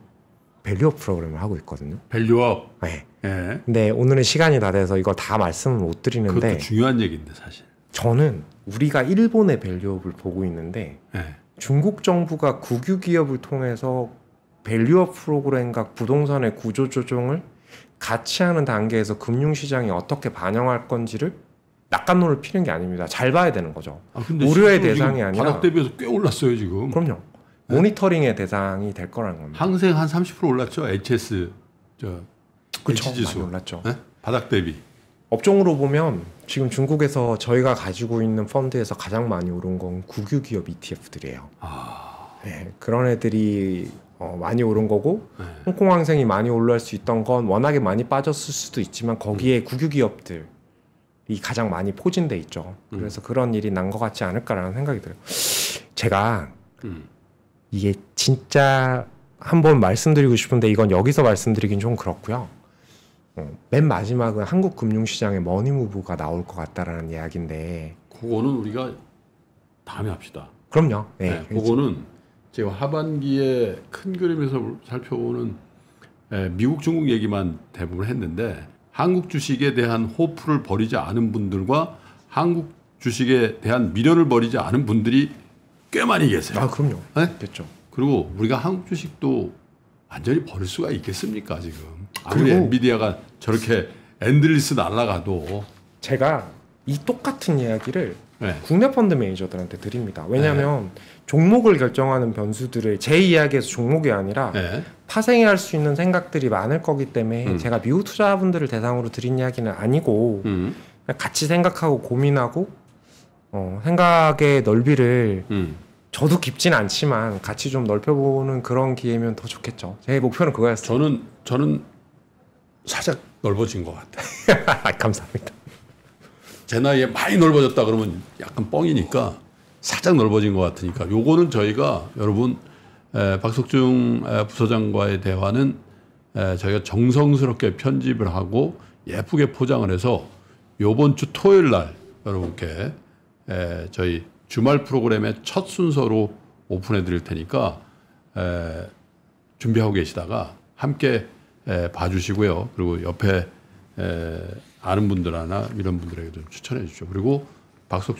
밸류업 프로그램을 하고 있거든요. 밸류업. 네. 네. 근데 오늘은 시간이 다 돼서 이거 다 말씀을 못 드리는데 그것도 중요한 얘기인데 사실. 저는 우리가 일본의 밸류업을 보고 있는데 네. 중국 정부가 국유 기업을 통해서 밸류업 프로그램과 부동산의 구조 조정을 같이 하는 단계에서 금융시장이 어떻게 반영할 건지를 낙관론을 피는 게 아닙니다. 잘 봐야 되는 거죠. 아, 우려의 대상이 아니라 바닥 대비해서 꽤 올랐어요 지금. 그럼요. 네. 모니터링의 대상이 될 거라는 겁니다. 항생 한 30% 올랐죠. HS 저 그쵸, 지수 올랐죠. 네? 바닥 대비. 업종으로 보면 지금 중국에서 저희가 가지고 있는 펀드에서 가장 많이 오른 건 국유 기업 ETF들이에요. 아... 네, 그런 애들이 어, 많이 오른 거고 네. 홍콩 항생이 많이 올라올 수 있던 건 워낙에 많이 빠졌을 수도 있지만 거기에 음. 국유 기업들이 가장 많이 포진돼 있죠. 그래서 음. 그런 일이 난 것 같지 않을까라는 생각이 들어요. 제가 음. 이게 진짜 한번 말씀드리고 싶은데 이건 여기서 말씀드리긴 좀 그렇고요. 어, 맨 마지막은 한국 금융시장의 머니무브가 나올 것 같다라는 이야기인데 그거는 우리가 다음에 합시다. 그럼요. 네, 네 그거는 제가 하반기에 큰 그림에서 살펴보는 미국 중국 얘기만 대부분 했는데 한국 주식에 대한 호프를 버리지 않은 분들과 한국 주식에 대한 미련을 버리지 않은 분들이 꽤 많이 계세요. 아 그럼요. 네? 됐죠 그리고 우리가 한국 주식도 완전히 버릴 수가 있겠습니까 지금? 아무리 엔비디아가 저렇게 엔들리스 날라가도 제가 이 똑같은 이야기를 네. 국내 펀드 매니저들한테 드립니다. 왜냐하면 네. 종목을 결정하는 변수들을 제 이야기에서 종목이 아니라 네. 파생할수 있는 생각들이 많을 거기 때문에 음. 제가 미국 투자분들을 대상으로 드린 이야기는 아니고 음. 같이 생각하고 고민하고 어, 생각의 넓이를 음. 저도 깊진 않지만 같이 좀 넓혀보는 그런 기회면 더 좋겠죠. 제 목표는 그거였어요. 저는 저는 살짝 넓어진 것 같아요. 아, 감사합니다. 제 나이에 많이 넓어졌다 그러면 약간 뻥이니까 살짝 넓어진 것 같으니까 요거는 저희가 여러분 에, 박석중 부서장과의 대화는 에, 저희가 정성스럽게 편집을 하고 예쁘게 포장을 해서 요번 주 토요일 날 여러분께 에, 저희 주말 프로그램의 첫 순서로 오픈해 드릴 테니까 준비하고 계시다가 함께 봐주시고요. 그리고 옆에 아는 분들하나 이런 분들에게 도 추천해 주십시오. 그리고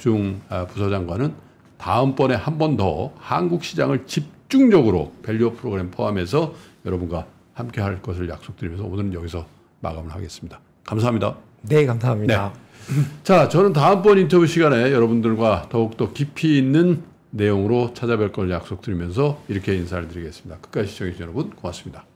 박석중 아, 부서장관은 다음번에 한 번 더 한국 시장을 집중적으로 밸류 프로그램 포함해서 여러분과 함께 할 것을 약속드리면서 오늘은 여기서 마감을 하겠습니다. 감사합니다. 네, 감사합니다. 네. 자, 저는 다음번 인터뷰 시간에 여러분들과 더욱더 깊이 있는 내용으로 찾아뵐 걸 약속드리면서 이렇게 인사를 드리겠습니다. 끝까지 시청해주신 여러분 고맙습니다.